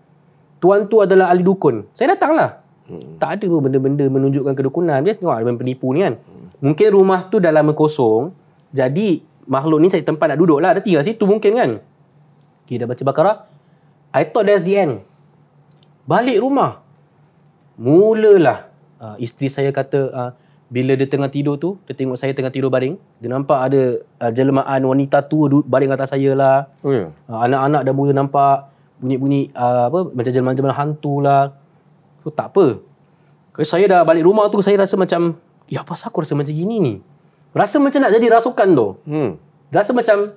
tuan tu adalah ahli dukun saya datanglah hmm. tak ada pun benda-benda menunjukkan kedukunan dia tengok ada penipu ni kan hmm. mungkin rumah tu dah lama kosong jadi makhluk ni cari tempat nak duduk lah dia tinggal situ mungkin kan okay, dia baca bakara I thought that's the end balik rumah mulalah uh, isteri saya kata uh, bila dia tengah tidur tu, dia tengok saya tengah tidur baring. Dia nampak ada uh, jelmaan wanita tua baring atas saya lah. Oh, yeah. uh, anak-anak dah mula nampak bunyi-bunyi uh, apa macam jelmaan-jelmaan hantu lah. Tu so, tak apa. Kalau saya dah balik rumah tu, saya rasa macam, ya apa aku rasa macam gini ni? Rasa macam nak jadi rasukan tu. Hmm. Rasa macam,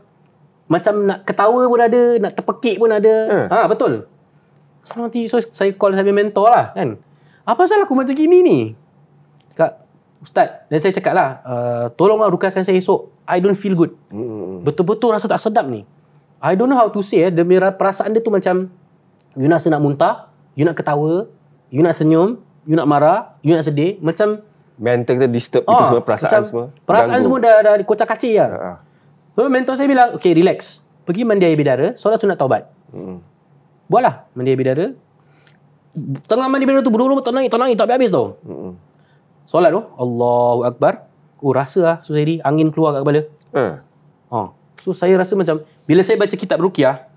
macam nak ketawa pun ada, nak terpekik pun ada. Ah ha, betul. So, nanti so, saya call saya mentor lah kan. Apa salah aku macam gini ni? Ustaz Dan saya cakap lah uh, Tolonglah rukakan saya esok I don't feel good mm. Betul-betul rasa tak sedap ni I don't know how to say eh, Demi perasaan dia tu macam You nak senang muntah You nak ketawa You nak senyum You nak marah You nak sedih Macam Mental kita disturb oh, Itu ah, semua perasaan semua Perasaan ganggu. semua dah, dah kocak kacik lah uh-huh. So mentor saya bilang Okay relax Pergi mandi air bidara Solat sunat taubat mm. Buatlah Mandi air bidara Tengah mandi bidara tu Berulung tenang Tenang tak habis-habis tau mm solat tu Allahu Akbar oh rasa lah susah di angin keluar kat kepala eh. oh. so saya rasa macam bila saya baca kitab Rukiah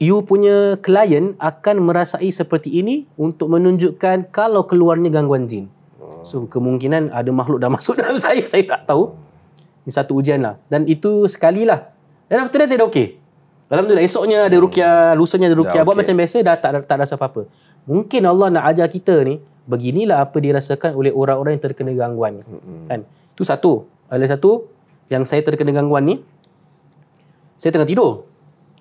you punya klien akan merasai seperti ini untuk menunjukkan kalau keluarnya gangguan jin hmm. So kemungkinan ada makhluk dah [LAUGHS] masuk dalam saya Saya tak tahu Ini satu ujian lah Dan itu sekali lah Dan after that saya dah okay Alhamdulillah esoknya ada rukyah Lusanya ada rukyah Buat macam biasa dah tak, tak rasa apa-apa Mungkin Allah nak ajar kita ni beginilah apa dirasakan oleh orang-orang yang terkena gangguan mm-hmm. kan itu satu ada satu yang saya terkena gangguan ni saya tengah tidur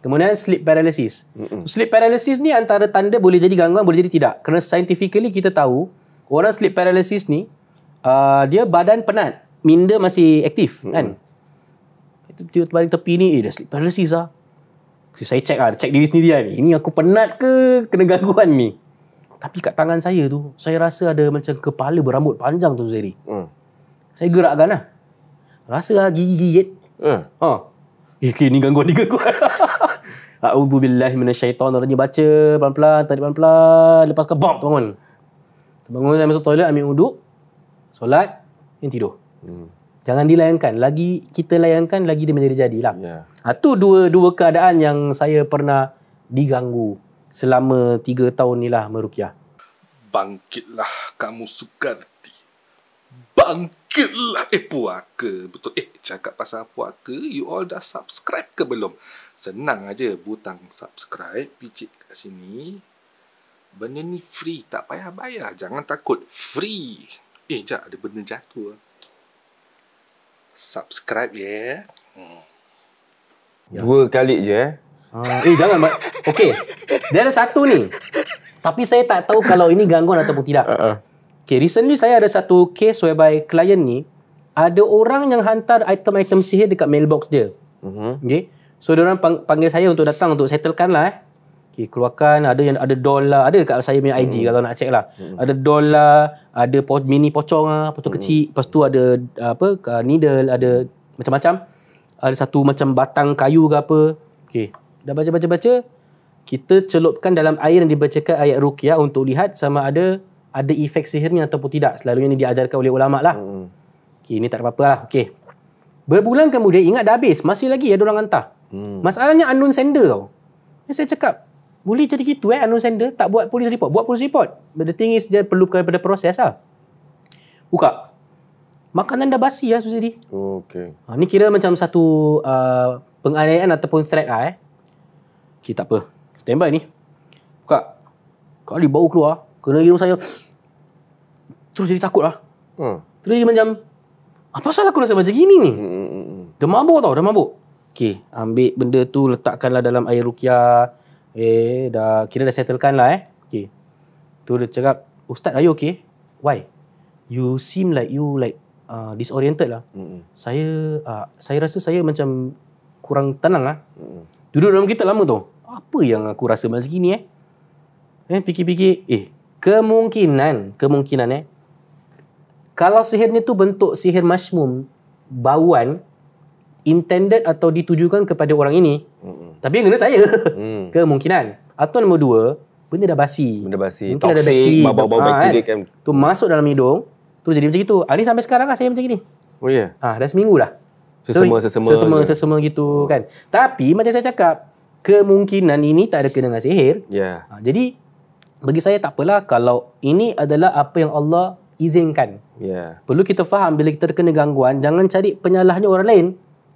kemudian sleep paralysis mm-hmm. sleep paralysis ni antara tanda boleh jadi gangguan boleh jadi tidak kerana scientifically kita tahu orang sleep paralysis ni uh, dia badan penat minda masih aktif mm-hmm. kan itu tiba-tiba tepi ni eh dah sleep paralysis ah So, saya cek lah, check diri sendiri kan. Ini aku penat ke kena gangguan ni? Tapi kat tangan saya tu, saya rasa ada macam kepala berambut panjang tu Zairi. Hmm. Saya gerakkan lah. Rasa lah gigit-gigit. Hmm. Ha. Eh, okay, ni gangguan, ni gangguan. [LAUGHS] A'udhu billahi minasyaitanirrajim. Baca pelan-pelan, tarik pelan-pelan. Lepas ke, bam, bangun. Bangun saya masuk toilet, ambil uduk. Solat, yang tidur. Hmm. Jangan dilayangkan. Lagi kita layangkan, lagi dia menjadi jadilah. Yeah. Ha, dua, dua keadaan yang saya pernah diganggu selama tiga tahun ni lah merukiah. Bangkitlah kamu Sukarti. Bangkitlah eh puaka. Betul eh cakap pasal puaka, you all dah subscribe ke belum? Senang aja butang subscribe, picit kat sini. Benda ni free, tak payah bayar. Jangan takut, free. Eh, jap ada benda jatuh. Subscribe ya. Yeah. Hmm. Dua kali je eh. Ah, eh jangan Okay Dia ada satu ni Tapi saya tak tahu Kalau ini gangguan Ataupun tidak uh-uh. Okay recently Saya ada satu case Whereby klien ni Ada orang yang hantar Item-item sihir Dekat mailbox dia uh-huh. Mm-hmm. Okay So dia orang panggil saya Untuk datang Untuk settlekan lah eh Okay keluarkan Ada yang ada dolar lah. Ada dekat saya punya IG uh-huh. Mm-hmm. Kalau nak check lah uh-huh. Ada dolar lah, Ada po- mini pocong lah Pocong uh-huh. kecil Lepas tu ada Apa uh, Needle Ada macam-macam Ada satu macam Batang kayu ke apa Okay Dah baca-baca-baca, kita celupkan dalam air yang dibacakan ayat ruqyah untuk lihat sama ada ada efek sihirnya ataupun tidak. Selalunya ini diajarkan oleh ulama' lah. Hmm. Okay, ini tak ada apa-apa lah. Okay. Berbulan kemudian, ingat dah habis. Masih lagi ada orang hantar. Hmm. Masalahnya unknown sender tau. Ini saya cakap, boleh jadi gitu eh unknown sender. Tak buat polis report. Buat polis report. But the thing is, dia perlu kepada proses lah. Buka. Makanan dah basi lah, Susidi. Oh, okay. Ha, ni kira macam satu uh, penganiayaan ataupun threat lah eh. Okay, tak apa. Standby ni. kak, Kali bau keluar. Kena hidung saya. Terus jadi takut lah. Hmm. Terus dia macam, apa salah aku rasa macam gini ni? Hmm, hmm, hmm, hmm. Dah mabuk tau, dah mabuk. Okay, ambil benda tu, letakkanlah dalam air rukia. Eh, dah, kira dah settlekan lah eh. Okay. Tu dia cakap, Ustaz, are you okay? Why? You seem like you like uh, disoriented lah. Hmm. Saya, uh, saya rasa saya macam kurang tenang lah. Hmm. Duduk dalam kita lama tu apa yang aku rasa macam gini eh? Eh, fikir-fikir, eh, kemungkinan, kemungkinan eh, kalau sihir ni tu bentuk sihir masmum, bauan, intended atau ditujukan kepada orang ini, Mm-mm. tapi yang kena saya, mm. [LAUGHS] kemungkinan. Atau nombor dua, benda dah basi. Benda basi, Mungkin toxic, bau-bau ah, bakteria kan. kan. Tu mm. masuk dalam hidung, tu jadi macam itu. Ah, ni sampai sekarang lah saya macam gini. Oh ya? Yeah. Ah, dah seminggu dah. Sesama-sesama. Sesama-sesama ya. gitu kan. Tapi macam saya cakap, kemungkinan ini tak ada kena dengan sihir. Yeah. Ha, jadi bagi saya tak apalah kalau ini adalah apa yang Allah izinkan. Yeah. Perlu kita faham bila kita terkena gangguan jangan cari penyalahnya orang lain.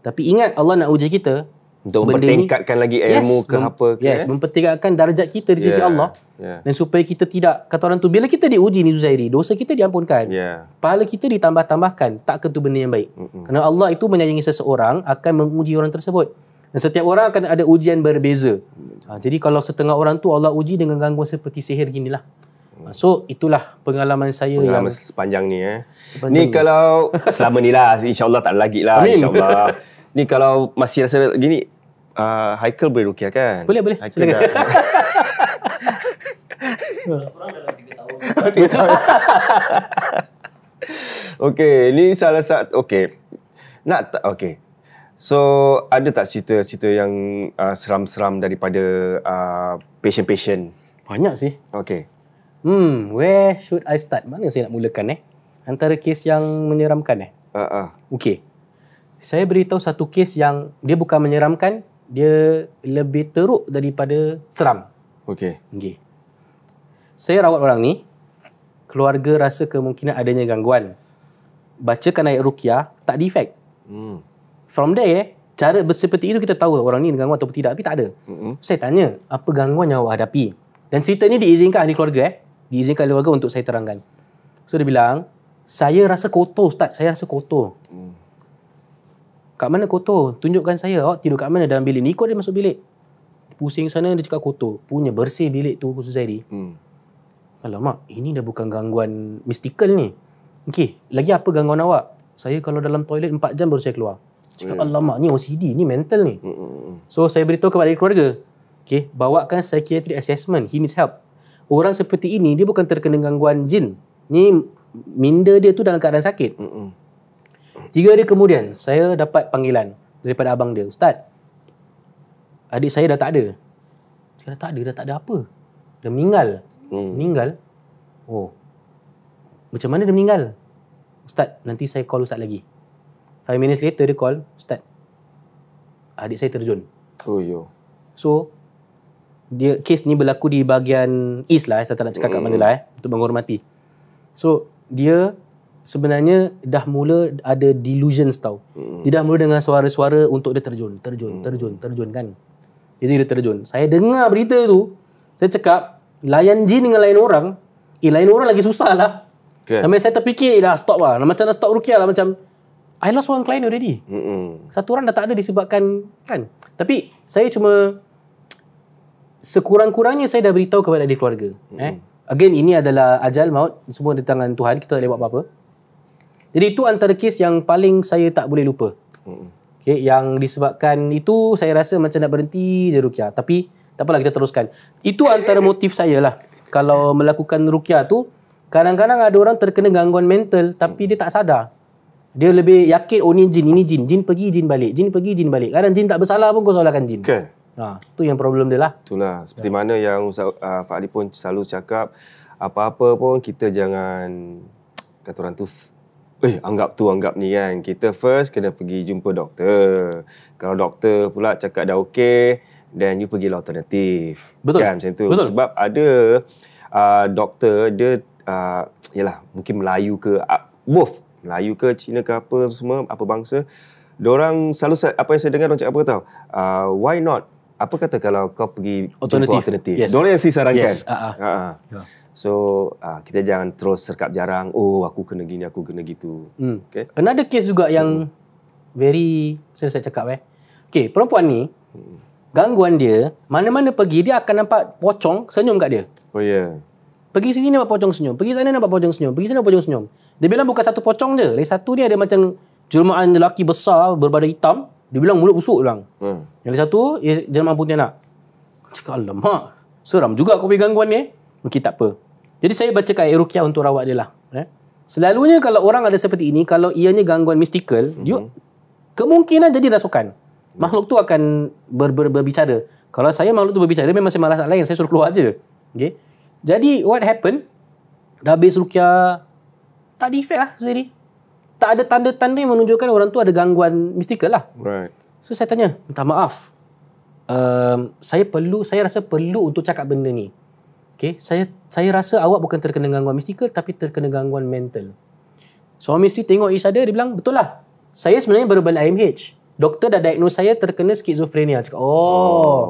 Tapi ingat Allah nak uji kita untuk mempertingkatkan lagi ilmu yes, ke mem- apa ke. Yes, eh? mempertingkatkan darjat kita di yeah. sisi ya, Allah. Yeah. Dan supaya kita tidak kata orang tu bila kita diuji ni Zuzairi, dosa kita diampunkan. Yeah. Pahala kita ditambah-tambahkan, tak tentu benda yang baik. Mm-mm. Kerana Allah itu menyayangi seseorang akan menguji orang tersebut. Dan setiap orang akan ada ujian berbeza. Ha, jadi kalau setengah orang tu Allah uji dengan gangguan seperti sihir gini lah. Ha, so itulah pengalaman saya pengalaman yang sepanjang ni eh. Sepanjang ni, ni kalau [LAUGHS] selama ni lah insya-Allah tak lagi lah insya-Allah. [LAUGHS] Ni kalau masih rasa gini a uh, Haikal boleh rukiah kan? Boleh boleh. Haikal Silakan. Kurang kan? dalam 3 tahun. [LAUGHS] okay, ni salah satu okay. Nak okay. So ada tak cerita-cerita yang uh, seram-seram daripada uh, patient-patient? Banyak sih. Okay. Hmm, where should I start? Mana saya nak mulakan eh? Antara kes yang menyeramkan eh? Uh, uh. Okay. Saya beritahu satu kes yang dia bukan menyeramkan, dia lebih teruk daripada seram. Okay. Okay. Saya rawat orang ni, keluarga rasa kemungkinan adanya gangguan. Bacakan ayat rukyah, tak defect. Hmm. From there, cara seperti itu kita tahu orang ni gangguan atau tidak. Tapi tak ada. Mm-hmm. Saya tanya, apa gangguan yang awak hadapi? Dan cerita ni diizinkan ahli keluarga eh. Diizinkan ahli keluarga untuk saya terangkan. So dia bilang, saya rasa kotor Ustaz. Saya rasa kotor. Mm. Kat mana kotor? Tunjukkan saya. Awak oh, tidur kat mana dalam bilik ni? Ikut dia masuk bilik. Pusing sana dia cakap kotor. Punya bersih bilik tu khusus Zairi. Mm. Alamak, ini dah bukan gangguan mistikal ni. Okey, lagi apa gangguan awak? Saya kalau dalam toilet 4 jam baru saya keluar. Mm. Cakap, yeah. alamak ni OCD, ni mental ni. Mm-hmm. So, saya beritahu kepada keluarga. Okay, bawakan psychiatric assessment. He needs help. Orang seperti ini, dia bukan terkena gangguan jin. Ni minda dia tu dalam keadaan sakit. Mm-hmm. Tiga mm. hari kemudian, saya dapat panggilan daripada abang dia. Ustaz, adik saya dah tak ada. Saya dah tak ada, dah tak ada apa. Dah meninggal. Mm. Meninggal? Oh. Macam mana dia meninggal? Ustaz, nanti saya call Ustaz lagi. 5 minutes later dia call, Ustaz. Adik saya terjun. Oh yo. So dia case ni berlaku di bahagian east lah, eh, saya tak nak cakap mm. kat mana lah eh, untuk menghormati. So dia sebenarnya dah mula ada delusions tau. Mm. Dia dah mula dengar suara-suara untuk dia terjun, terjun, mm. terjun, terjun kan. Jadi dia terjun. Saya dengar berita tu, saya cakap layan jin dengan lain orang, eh lain orang lagi susah lah. Okay. Sampai saya terfikir dah stop lah. Macam nak stop rukiah lah macam. I lost one client already. Mm-mm. Satu orang dah tak ada disebabkan kan. Tapi saya cuma sekurang-kurangnya saya dah beritahu kepada adik keluarga. Mm-mm. Eh? Again, ini adalah ajal, maut. Semua di tangan Tuhan. Kita tak boleh buat apa-apa. Jadi itu antara kes yang paling saya tak boleh lupa. Mm-mm. Okay, yang disebabkan itu saya rasa macam nak berhenti je Rukia. Tapi tak apalah kita teruskan. Itu antara motif saya lah. Kalau melakukan Rukia tu, kadang-kadang ada orang terkena gangguan mental tapi dia tak sadar. Dia lebih yakin oh ni jin, ini jin. Jin pergi, jin balik. Jin pergi, jin balik. Kadang jin tak bersalah pun kau salahkan jin. Kan? Ha, tu yang problem dia lah. Itulah. Seperti ya. mana yang uh, Pak Ali pun selalu cakap, apa-apa pun kita jangan [TSK] kata orang tu Eh, anggap tu, anggap ni kan. Kita first kena pergi jumpa doktor. Kalau doktor pula cakap dah okey, then you pergi alternatif. Betul. Kan macam tu. Betul. Sebab ada uh, doktor, dia, uh, [TSK] yalah, mungkin Melayu ke, uh, both Melayu ke Cina ke apa semua apa bangsa orang selalu apa yang saya dengar orang cakap apa tahu uh, why not apa kata kalau kau pergi alternative. alternatif yes. diorang yang saya sarankan yes. uh-huh. Uh-huh. so uh, kita jangan terus serkap jarang oh aku kena gini aku kena gitu mm. okay. another case juga yang mm. very saya, saya cakap eh okay, perempuan ni mm. gangguan dia mana-mana pergi dia akan nampak pocong senyum kat dia oh ya yeah. pergi sini nampak pocong senyum pergi sana nampak pocong senyum pergi sana pocong senyum, pergi sana, pocong senyum. Dia bilang bukan satu pocong je. Lagi satu ni ada macam jelmaan lelaki besar berbadan hitam. Dia bilang mulut busuk bilang. Hmm. Yang satu ia jelmaan putih anak. Cakap alamak. Seram juga kau pergi gangguan ni. Mungkin eh. tak apa. Jadi saya baca kat Erukia untuk rawat dia lah. Eh? Selalunya kalau orang ada seperti ini, kalau ianya gangguan mistikal, mm mm kemungkinan jadi rasukan. Hmm. Makhluk tu akan ber, ber, berbicara. Kalau saya makhluk tu berbicara, memang saya malas tak lain. Saya suruh keluar aja. Okay? Jadi what happen? Dah habis Rukia, tak ada efek lah sendiri. Tak ada tanda-tanda yang menunjukkan orang tu ada gangguan mistikal lah. Right. So saya tanya, minta maaf. Um, saya perlu, saya rasa perlu untuk cakap benda ni. Okay, saya saya rasa awak bukan terkena gangguan mistikal tapi terkena gangguan mental. Suami so, isteri tengok each other, dia bilang, betul lah. Saya sebenarnya baru balik IMH. Doktor dah diagnose saya terkena skizofrenia. Cakap, oh. oh.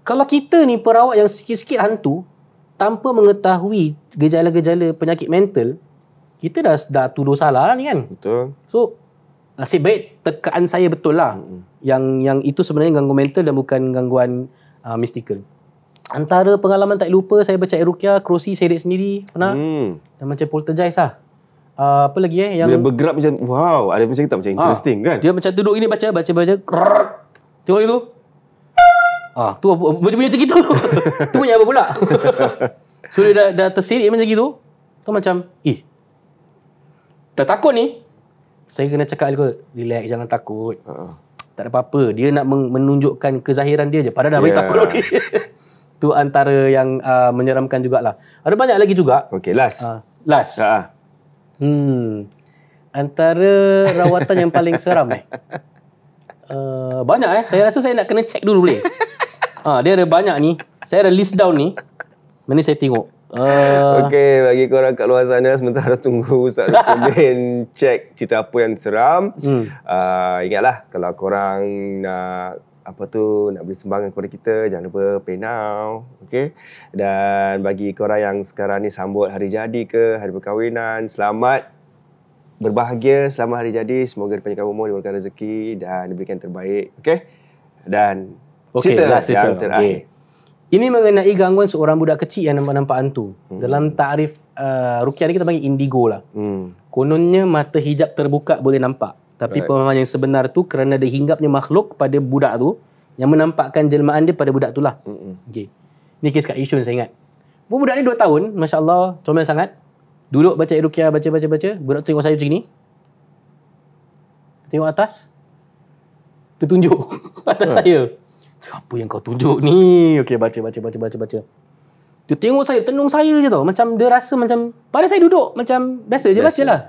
Kalau kita ni perawat yang sikit-sikit hantu, tanpa mengetahui gejala-gejala penyakit mental, kita dah dah tuduh salah lah ni kan. Betul. So nasib baik tekaan saya betul lah. hmm Yang yang itu sebenarnya gangguan mental dan bukan gangguan uh, mystical. Antara pengalaman tak lupa saya baca Erukia, Crossy, Serik sendiri pernah. Hmm. Dan macam poltergeist lah. Uh, apa lagi eh yang Bila bergerak macam wow ada macam kita macam ha. interesting kan dia macam duduk ini baca baca baca krrr. tengok itu ah tu apa macam punya [LAUGHS] tu punya apa pula [LAUGHS] so dah, dah macam gitu tu macam ih eh, tak takut ni saya kena cakap dia relax jangan takut uh-huh. tak ada apa-apa dia nak menunjukkan kezahiran dia je padahal dah yeah. Ya. takut dah [LAUGHS] tu antara yang uh, menyeramkan jugalah ada banyak lagi juga okey last uh, last uh-huh. hmm antara rawatan yang paling seram eh uh, banyak eh saya rasa saya nak kena check dulu boleh uh, [LAUGHS] dia ada banyak ni saya ada list down ni mana saya tengok Uh. Ah. Okay, bagi korang kat luar sana sementara tunggu Ustaz komen [LAUGHS] cek cerita apa yang seram. Hmm. Uh, ingatlah kalau korang nak apa tu nak beli sembangan kepada kita jangan lupa pay now okay? dan bagi korang yang sekarang ni sambut hari jadi ke hari perkahwinan selamat berbahagia selamat hari jadi semoga depan kamu umur diberikan rezeki dan diberikan terbaik okay? dan okay, cerita, cerita yang terakhir okay. Ini mengenai gangguan seorang budak kecil yang nampak-nampak hantu. Hmm. Dalam tarif uh, rukyah ni kita panggil indigo lah. Hmm. Kononnya mata hijab terbuka boleh nampak. Tapi right. pemahaman yang sebenar tu kerana dia hinggapnya makhluk pada budak tu yang menampakkan jelmaan dia pada budak tu lah. Hmm. Okay. Ni kes kat Ishun saya ingat. Budak ni 2 tahun, Masya Allah, comel sangat. Duduk baca rukyah, baca, baca, baca. Budak tu tengok saya macam ni. Tengok atas. Dia tunjuk [LAUGHS] atas right. Hmm. saya siapa yang kau tunjuk ni? Okey, baca, baca, baca, baca, baca. Dia tengok saya, tenung saya je tau. Macam dia rasa macam, pada saya duduk macam biasa je baca lah.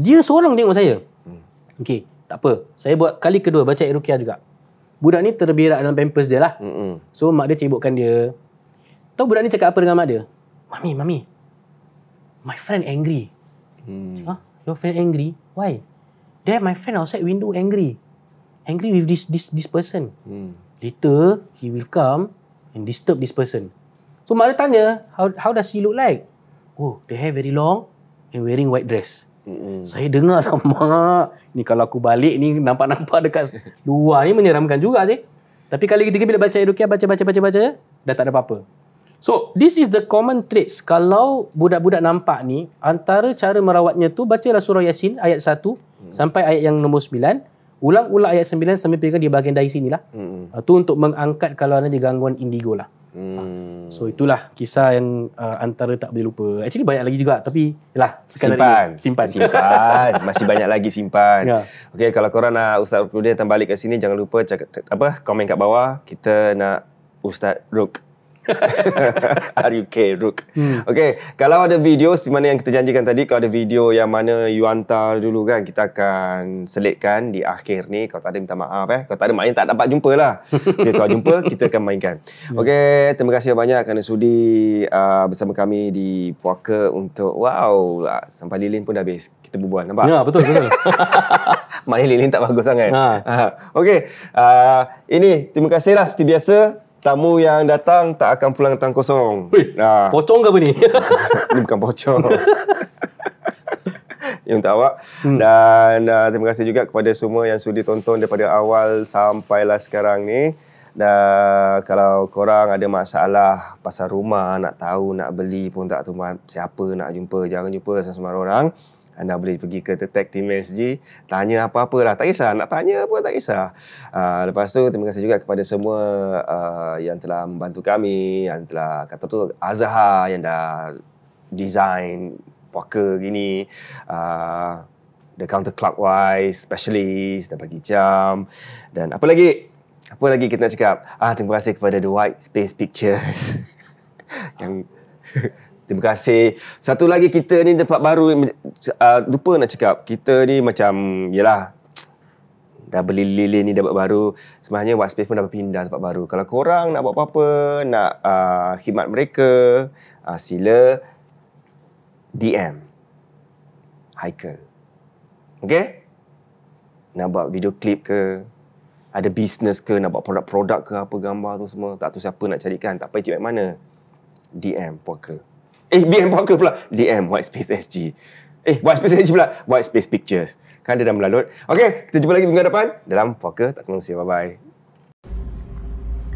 Dia seorang tengok saya. Hmm. Okey, tak apa. Saya buat kali kedua, baca Erukia juga. Budak ni terbirak dalam pampers dia lah. Hmm. So, mak dia cibukkan dia. Tahu budak ni cakap apa dengan mak dia? Mami, mami. My friend angry. Hmm. Huh? Your friend angry? Why? There, my friend outside window angry. Angry with this this this person. Hmm later he will come and disturb this person. So mak tanya, how, how does she look like? Oh, the hair very long and wearing white dress. Mm-hmm. Saya dengar lah [LAUGHS] mak, ni kalau aku balik ni nampak-nampak dekat [LAUGHS] luar ni menyeramkan juga sih. Tapi kali ketiga bila baca Erukia, baca, baca, baca, baca, dah tak ada apa-apa. So, this is the common traits. Kalau budak-budak nampak ni, antara cara merawatnya tu, bacalah surah Yasin ayat 1 hmm. sampai ayat yang nombor Ulang-ulang ayat 9 sampai pegang di bahagian dari sinilah. Hmm. Uh, tu untuk mengangkat kalau ada gangguan indigo lah. Hmm. So itulah kisah yang uh, antara tak boleh lupa. Actually banyak lagi juga tapi lah sekali simpan. simpan simpan masih banyak lagi simpan. Yeah. Okay kalau korang nak Ustaz Rukudin datang balik ke sini jangan lupa cakap, cakap apa komen kat bawah kita nak Ustaz Ruk [LAUGHS] Are RUK Rook. Hmm. Okay, kalau ada video seperti mana yang kita janjikan tadi, kalau ada video yang mana you hantar dulu kan, kita akan selitkan di akhir ni. Kalau tak ada minta maaf eh. Kalau tak ada main tak dapat jumpa lah. [LAUGHS] Okay, kalau jumpa, kita akan mainkan. Hmm. Okay, terima kasih banyak kerana sudi uh, bersama kami di Puaka untuk, wow, uh, sampai lilin pun dah habis. Kita berbual, nampak? Ya, betul. betul. [LAUGHS] main lilin tak bagus sangat. Ha. Uh, okay, uh, ini terima kasih lah seperti biasa tamu yang datang tak akan pulang tentang kosong. nah. Pocong ke apa ni? [LAUGHS] ini bukan pocong. [LAUGHS] yang tak awak. Hmm. Dan uh, terima kasih juga kepada semua yang sudah tonton daripada awal sampailah sekarang ni. Dan kalau korang ada masalah pasal rumah, nak tahu, nak beli pun tak tahu siapa nak jumpa, jangan jumpa sama-sama orang anda boleh pergi ke Tech Team SG tanya apa-apa lah tak kisah nak tanya apa tak kisah uh, lepas tu terima kasih juga kepada semua uh, yang telah membantu kami yang telah kata tu Azhar yang dah design poker gini uh, the counterclockwise specialist dah bagi jam dan apa lagi apa lagi kita nak cakap ah terima kasih kepada the white space pictures [LAUGHS] yang [LAUGHS] Terima kasih. Satu lagi kita ni tempat baru uh, lupa nak cakap. Kita ni macam yalah dah beli lilin ni dapat baru. Sebenarnya Whatspace pun dapat pindah tempat baru. Kalau korang nak buat apa-apa, nak uh, khidmat mereka, uh, sila DM. Haikal. Okay? Nak buat video klip ke? Ada bisnes ke? Nak buat produk-produk ke? Apa gambar tu semua? Tak tahu siapa nak carikan. Tak payah cik mana. DM Poker. Eh, BM Parker pula. DM White Space SG. Eh, White Space SG pula. White Space Pictures. Kan dia dah melalut. Okay, kita jumpa lagi minggu depan dalam Parker Tak Kenal Bye-bye.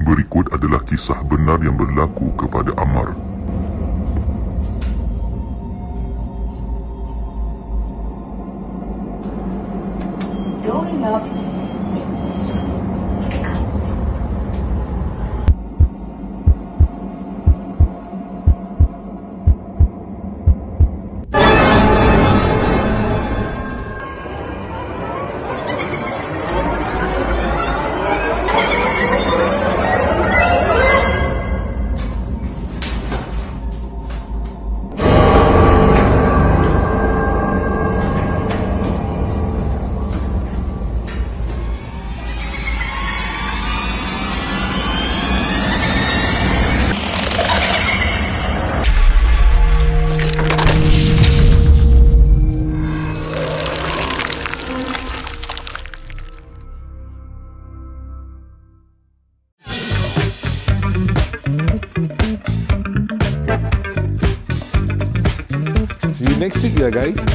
Berikut adalah kisah benar yang berlaku kepada Amar. Going up. guys.